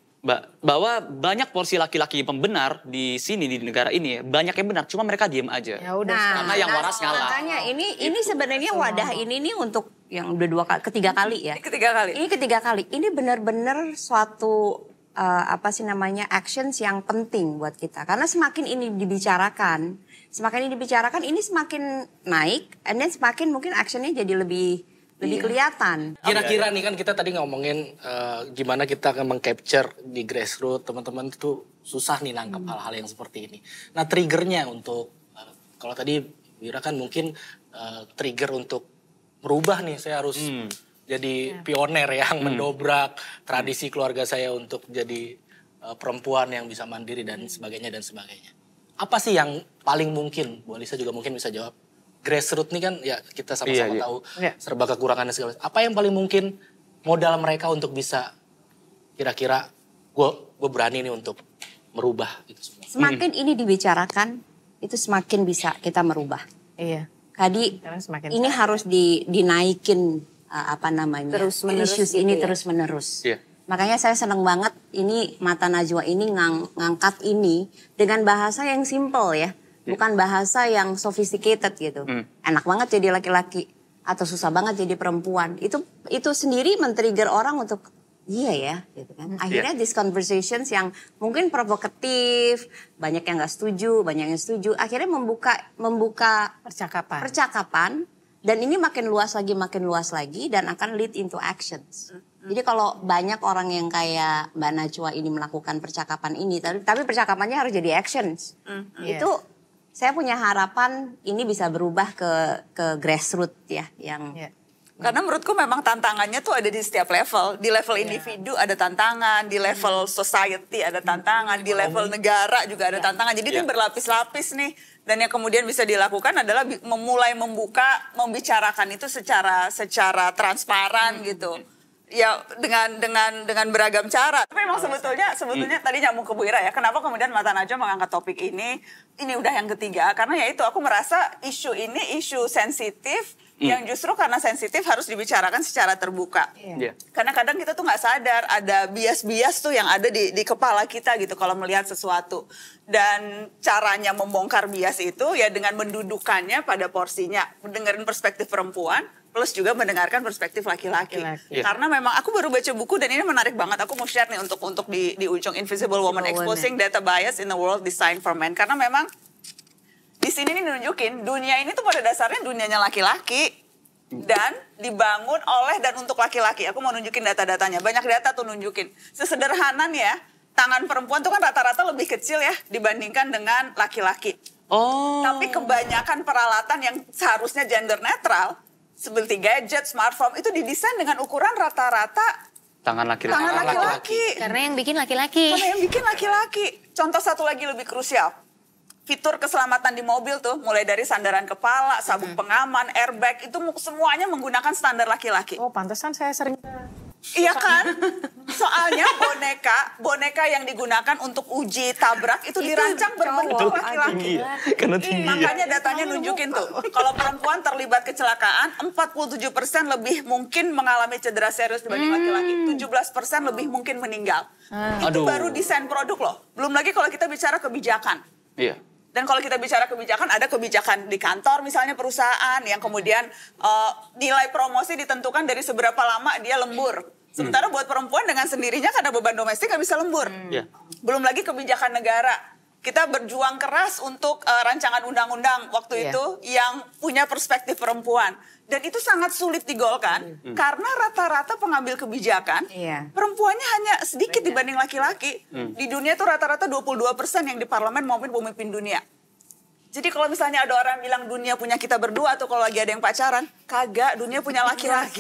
[SPEAKER 3] bahwa banyak porsi laki-laki pembenar di sini di negara ini banyak yang benar cuma mereka diem aja ya udah nah, karena yang waras
[SPEAKER 5] ngalah makanya ini gitu, ini sebenarnya wadah ini nih untuk yang udah dua kali ketiga kali ya ketiga kali ini ketiga kali ini benar-benar suatu uh, apa sih namanya actions yang penting buat kita karena semakin ini dibicarakan semakin ini dibicarakan ini semakin naik and then semakin mungkin actionnya jadi lebih lebih iya. kelihatan. Kira-kira
[SPEAKER 4] nih kan kita tadi ngomongin uh, gimana kita akan mengcapture di grassroots teman-teman itu susah nih nangkap hmm. hal-hal hmm. yang seperti ini. Nah triggernya untuk uh, kalau tadi Wira kan mungkin uh, trigger untuk merubah nih saya harus hmm. jadi yeah. pioner yang hmm. mendobrak hmm. tradisi keluarga saya untuk jadi uh, perempuan yang bisa mandiri dan sebagainya dan sebagainya. Apa sih yang paling mungkin? Bu Alisa juga mungkin bisa jawab grassroots nih kan ya kita sama-sama iya, iya. tahu iya. serba kekurangannya segala. Apa yang paling mungkin modal mereka untuk bisa kira-kira gue gue berani nih untuk merubah itu semua. Semakin
[SPEAKER 5] hmm. ini dibicarakan itu semakin bisa kita merubah. Iya. Tadi
[SPEAKER 7] semakin ini
[SPEAKER 5] harus di, dinaikin apa namanya terus menerus issues gitu ini ya. terus menerus. Iya. Makanya saya senang banget ini Mata Najwa ini ngang, ngangkat ini dengan bahasa yang simple ya. Iya. bukan bahasa yang sophisticated gitu. Hmm. Enak banget jadi laki-laki atau susah banget jadi perempuan. Itu itu sendiri men-trigger orang untuk iya ya gitu kan. Hmm, akhirnya yeah. these conversations yang mungkin provokatif, banyak yang nggak setuju, banyak yang setuju, akhirnya membuka membuka percakapan. Percakapan dan ini makin luas lagi, makin luas lagi dan akan lead into actions. Hmm, hmm. Jadi kalau banyak orang yang kayak Mbak Najwa ini melakukan percakapan ini, tapi, tapi percakapannya harus jadi actions.
[SPEAKER 1] Mm, Itu
[SPEAKER 5] saya punya harapan ini bisa berubah ke ke grassroots ya
[SPEAKER 1] yang yeah. Karena menurutku memang tantangannya tuh ada di setiap level. Di level yeah. individu ada tantangan, di level hmm. society ada tantangan, di level negara juga ada yeah. tantangan. Jadi yeah. ini ya. berlapis-lapis nih. Dan yang kemudian bisa dilakukan adalah memulai membuka, membicarakan itu secara secara transparan mm -hmm. gitu ya dengan dengan dengan beragam cara. Tapi memang sebetulnya sebetulnya hmm. tadi nyambung ke Bu Ira ya. Kenapa kemudian Mata Najwa mengangkat topik ini? Ini udah yang ketiga karena ya itu aku merasa isu ini isu sensitif hmm. yang justru karena sensitif harus dibicarakan secara terbuka. Yeah. Iya. Karena kadang kita tuh nggak sadar ada bias-bias tuh yang ada di, di kepala kita gitu kalau melihat sesuatu. Dan caranya membongkar bias itu ya dengan mendudukannya pada porsinya, dengerin perspektif perempuan, plus juga mendengarkan perspektif laki-laki. Yeah. Karena memang aku baru baca buku dan ini menarik banget. Aku mau share nih untuk untuk di di ujung Invisible Woman Exposing Data Bias in the World Designed for Men. Karena memang di sini nih nunjukin dunia ini tuh pada dasarnya dunianya laki-laki dan dibangun oleh dan untuk laki-laki. Aku mau nunjukin data-datanya. Banyak data tuh nunjukin. nih ya, tangan perempuan tuh kan rata-rata lebih kecil ya dibandingkan dengan laki-laki. Oh. Tapi kebanyakan peralatan yang seharusnya gender netral seperti gadget, smartphone itu didesain dengan ukuran rata-rata
[SPEAKER 3] tangan laki-laki. Tangan laki-laki.
[SPEAKER 1] Karena yang bikin laki-laki. Karena yang bikin laki-laki. Contoh satu lagi lebih krusial. Fitur keselamatan di mobil tuh, mulai dari sandaran kepala, sabuk pengaman, airbag, itu semuanya menggunakan standar laki-laki. Oh, pantesan saya sering Iya kan? Soalnya boneka, boneka yang digunakan untuk uji tabrak itu, itu dirancang berbentuk laki-laki. Ya? Iya. Karena tinggi. Ya? Makanya iya, datanya nunjukin tuh. Kalau perempuan terlibat kecelakaan, 47% lebih mungkin mengalami cedera serius dibanding hmm. laki-laki. Hmm. Laki. 17% lebih mungkin meninggal. Hmm. Itu Aduh. baru desain produk loh. Belum lagi kalau kita bicara kebijakan. Iya. Dan kalau kita bicara kebijakan, ada kebijakan di kantor misalnya perusahaan yang kemudian uh, nilai promosi ditentukan dari seberapa lama dia lembur. Hmm. Sementara hmm. buat perempuan dengan sendirinya karena beban domestik nggak bisa lembur. Hmm. Yeah. Belum lagi kebijakan negara kita berjuang keras untuk uh, rancangan undang-undang waktu yeah. itu yang punya perspektif perempuan dan itu sangat sulit digolkan mm. karena rata-rata pengambil kebijakan yeah. perempuannya hanya sedikit Benar. dibanding laki-laki mm. di dunia itu rata-rata 22% yang di parlemen maupun pemimpin dunia jadi kalau misalnya ada orang bilang dunia punya kita berdua atau kalau lagi ada yang pacaran, kagak dunia punya iya, laki-laki.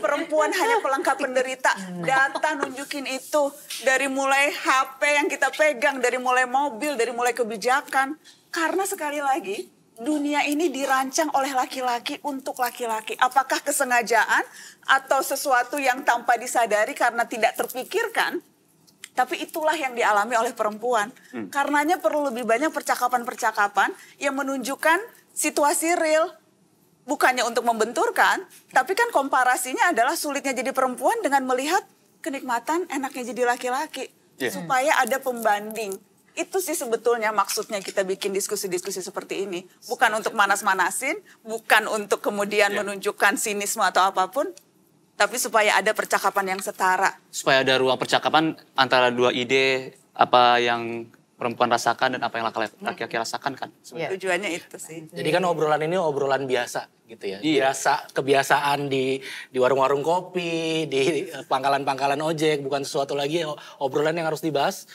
[SPEAKER 1] Perempuan hanya pelengkap penderita. Data nunjukin itu dari mulai HP yang kita pegang, dari mulai mobil, dari mulai kebijakan. Karena sekali lagi, dunia ini dirancang oleh laki-laki untuk laki-laki. Apakah kesengajaan atau sesuatu yang tanpa disadari karena tidak terpikirkan? Tapi itulah yang dialami oleh perempuan. Hmm. Karenanya perlu lebih banyak percakapan-percakapan yang menunjukkan situasi real. Bukannya untuk membenturkan, tapi kan komparasinya adalah sulitnya jadi perempuan dengan melihat kenikmatan enaknya jadi laki-laki. Yeah. Supaya ada pembanding. Itu sih sebetulnya maksudnya kita bikin diskusi-diskusi seperti ini. Bukan untuk manas-manasin, bukan untuk kemudian yeah. menunjukkan sinisme atau apapun, tapi supaya ada percakapan yang setara.
[SPEAKER 3] Supaya ada ruang percakapan antara dua ide apa yang perempuan rasakan
[SPEAKER 4] dan apa yang laki-laki hmm. rasakan kan.
[SPEAKER 1] Ya. Tujuannya itu sih. Jadi kan
[SPEAKER 4] obrolan ini obrolan
[SPEAKER 1] biasa gitu ya.
[SPEAKER 4] Iya. Biasa kebiasaan di di warung-warung kopi, di pangkalan-pangkalan ojek, bukan sesuatu lagi obrolan yang harus dibahas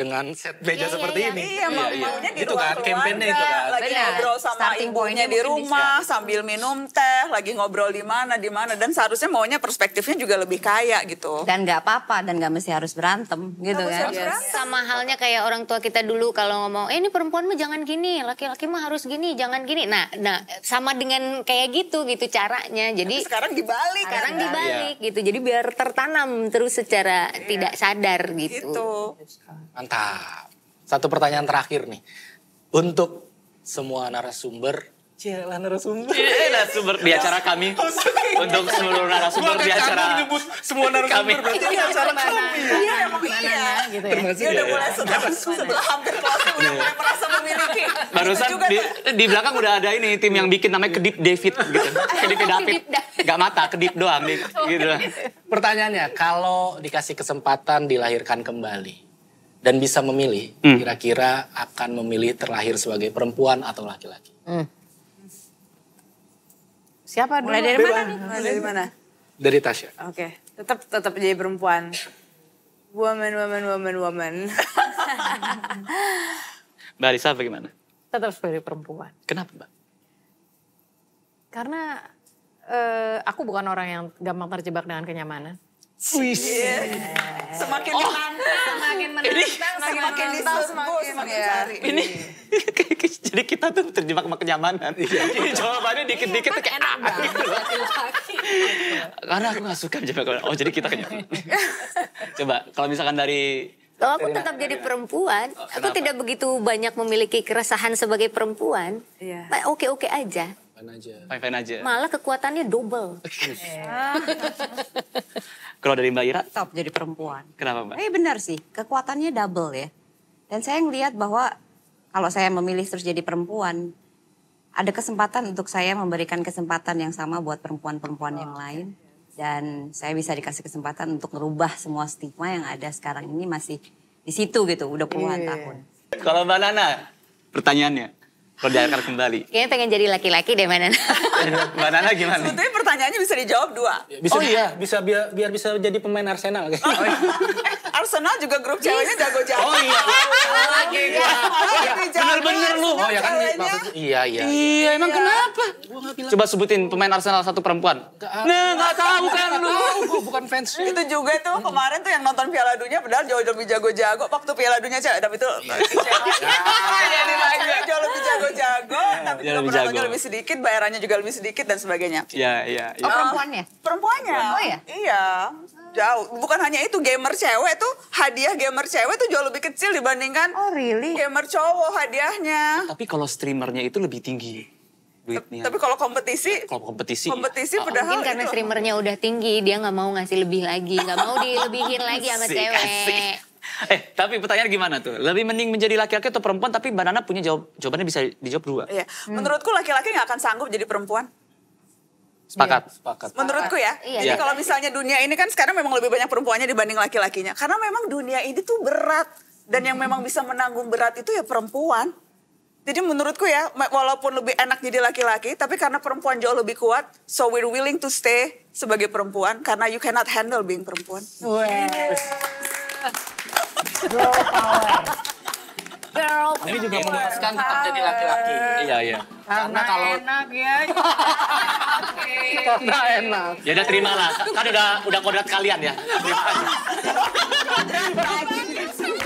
[SPEAKER 4] dengan set iya, meja iya, seperti iya, ini. Iya, iya, iya. di itu kan kampanye itu kan. Lagi Benar. ngobrol
[SPEAKER 1] sama Starting ibunya di rumah bisa. sambil minum teh, lagi ngobrol di mana di mana dan seharusnya maunya perspektifnya juga lebih kaya gitu. Dan
[SPEAKER 5] nggak apa-apa dan nggak mesti harus berantem gitu gak kan. Harus berantem.
[SPEAKER 2] Sama halnya kayak orang tua kita dulu kalau ngomong, "Eh ini perempuan mah jangan gini, laki-laki mah harus gini, jangan gini." Nah, nah sama dengan kayak gitu gitu caranya. Jadi Tapi sekarang dibalik Sekarang kan? dibalik iya. gitu. Jadi biar tertanam terus secara iya. tidak sadar gitu. Itu
[SPEAKER 4] Mantap. Satu pertanyaan terakhir nih. Untuk semua narasumber Cielah narasumber. Cielah eh, narasumber
[SPEAKER 3] di acara kami. Oh, untuk seluruh narasumber di acara. menyebut semua narasumber kami. berarti di acara kami. Iya,
[SPEAKER 1] emang iya. Gitu ya. Iya, dia udah iya. mulai setelah, setelah hampir kelas.
[SPEAKER 4] udah iya. mulai merasa memiliki. Barusan di,
[SPEAKER 3] di belakang udah ada ini tim yang bikin namanya Kedip David gitu. Kedip David. Gak mata, kedip doang gitu. Oh,
[SPEAKER 4] Pertanyaannya, kalau dikasih kesempatan dilahirkan kembali, dan bisa memilih, hmm. kira-kira akan memilih terlahir sebagai perempuan atau laki-laki? Hmm.
[SPEAKER 6] Siapa dulu? Mulai dari Bebang. mana nih? Mulai dari mana? Dari Tasya. Oke, okay. tetap tetap jadi perempuan. Woman, woman, woman, woman.
[SPEAKER 3] Mbak Arisa bagaimana?
[SPEAKER 6] Tetap sebagai perempuan.
[SPEAKER 3] Kenapa Mbak?
[SPEAKER 7] Karena uh, aku bukan orang yang gampang terjebak dengan kenyamanan Wih. Iya.
[SPEAKER 1] Semakin oh. menantang, semakin menantang, semakin, semakin disebut, semakin, semakin ya. Ini
[SPEAKER 3] jadi kita tuh terjebak sama kenyamanan. Iya. jadi jawabannya dikit-dikit tuh kayak enak iya, ah.
[SPEAKER 1] banget.
[SPEAKER 3] Karena aku gak suka menjebak Oh jadi kita kenyamanan. Hmm. Coba kalau misalkan dari
[SPEAKER 2] kalau aku tetap jadi perempuan. Oh, aku tidak begitu banyak memiliki keresahan sebagai perempuan. Iya. Yeah. Oke-oke aja.
[SPEAKER 3] Fine aja. Fine aja. Malah
[SPEAKER 2] kekuatannya double. Yeah. Kalau dari Mbak Ira? Top
[SPEAKER 5] jadi perempuan. Kenapa Mbak? Eh benar sih, kekuatannya double ya. Dan saya ngelihat bahwa kalau saya memilih terus jadi perempuan, ada kesempatan untuk saya memberikan kesempatan yang sama buat perempuan-perempuan oh, yang lain. Dan saya bisa dikasih kesempatan untuk merubah semua stigma yang ada sekarang ini masih di situ gitu, udah puluhan yeah.
[SPEAKER 3] tahun. Kalau Mbak
[SPEAKER 4] Nana, pertanyaannya,
[SPEAKER 3] kalau kembali.
[SPEAKER 2] Kayaknya pengen jadi laki-laki deh mana?
[SPEAKER 3] Mana
[SPEAKER 4] Mbak Nana
[SPEAKER 1] Sebetulnya pertanyaannya bisa dijawab dua. Bisa, oh iya,
[SPEAKER 4] bisa biar, biar bisa jadi pemain Arsenal. Gitu. Oh, iya.
[SPEAKER 1] Arsenal juga grup ceweknya jago-jago. Oh iya. Lagi ya. Benar benar lu. Oh
[SPEAKER 4] ya kan iya, iya iya. Iya emang iya. kenapa? Coba
[SPEAKER 3] sebutin pemain Arsenal satu perempuan.
[SPEAKER 1] Nah nggak tahu kan lu. Bukan fans. Itu juga tuh kemarin tuh yang nonton Piala Dunia padahal jauh lebih jago-jago waktu Piala Dunia cewek tapi itu iya. jauh lebih jago-jago tapi penontonnya lebih sedikit bayarannya juga lebih sedikit dan sebagainya. Iya iya. Oh perempuannya? Perempuannya. Oh iya. Iya jauh bukan hanya itu gamer cewek tuh hadiah gamer cewek tuh jauh lebih kecil dibandingkan oh really gamer cowok hadiahnya
[SPEAKER 3] tapi kalau streamernya itu lebih tinggi duitnya.
[SPEAKER 1] Tapi kalau kompetisi, nah,
[SPEAKER 3] kalau kompetisi, kompetisi ya. padahal mungkin karena
[SPEAKER 2] streamernya udah tinggi, dia nggak mau ngasih lebih lagi, nggak mau dilebihin lagi sama asik, cewek.
[SPEAKER 1] Asik.
[SPEAKER 3] Eh, tapi pertanyaan gimana tuh? Lebih mending menjadi laki-laki atau perempuan? Tapi Banana punya jawab jawabannya bisa dijawab dua.
[SPEAKER 1] Ya, Hmm. Menurutku laki-laki nggak akan sanggup jadi perempuan.
[SPEAKER 4] Sepakat. Iya, sepakat.
[SPEAKER 1] Menurutku ya. Iya. Jadi kalau misalnya dunia ini kan sekarang memang lebih banyak perempuannya dibanding laki-lakinya. Karena memang dunia ini tuh berat. Dan yang memang bisa menanggung berat itu ya perempuan. Jadi menurutku ya, walaupun lebih enak jadi laki-laki, tapi karena perempuan jauh lebih kuat, so we're willing to stay sebagai perempuan karena you cannot handle being perempuan. Wow
[SPEAKER 6] girl. Ini juga memuaskan tetap jadi laki-laki.
[SPEAKER 4] Iya, iya. Karena, Karena kalau enak ya. okay. Karena enak.
[SPEAKER 3] Ya udah terimalah. Kan udah udah kodrat kalian ya.
[SPEAKER 1] Terima kasih.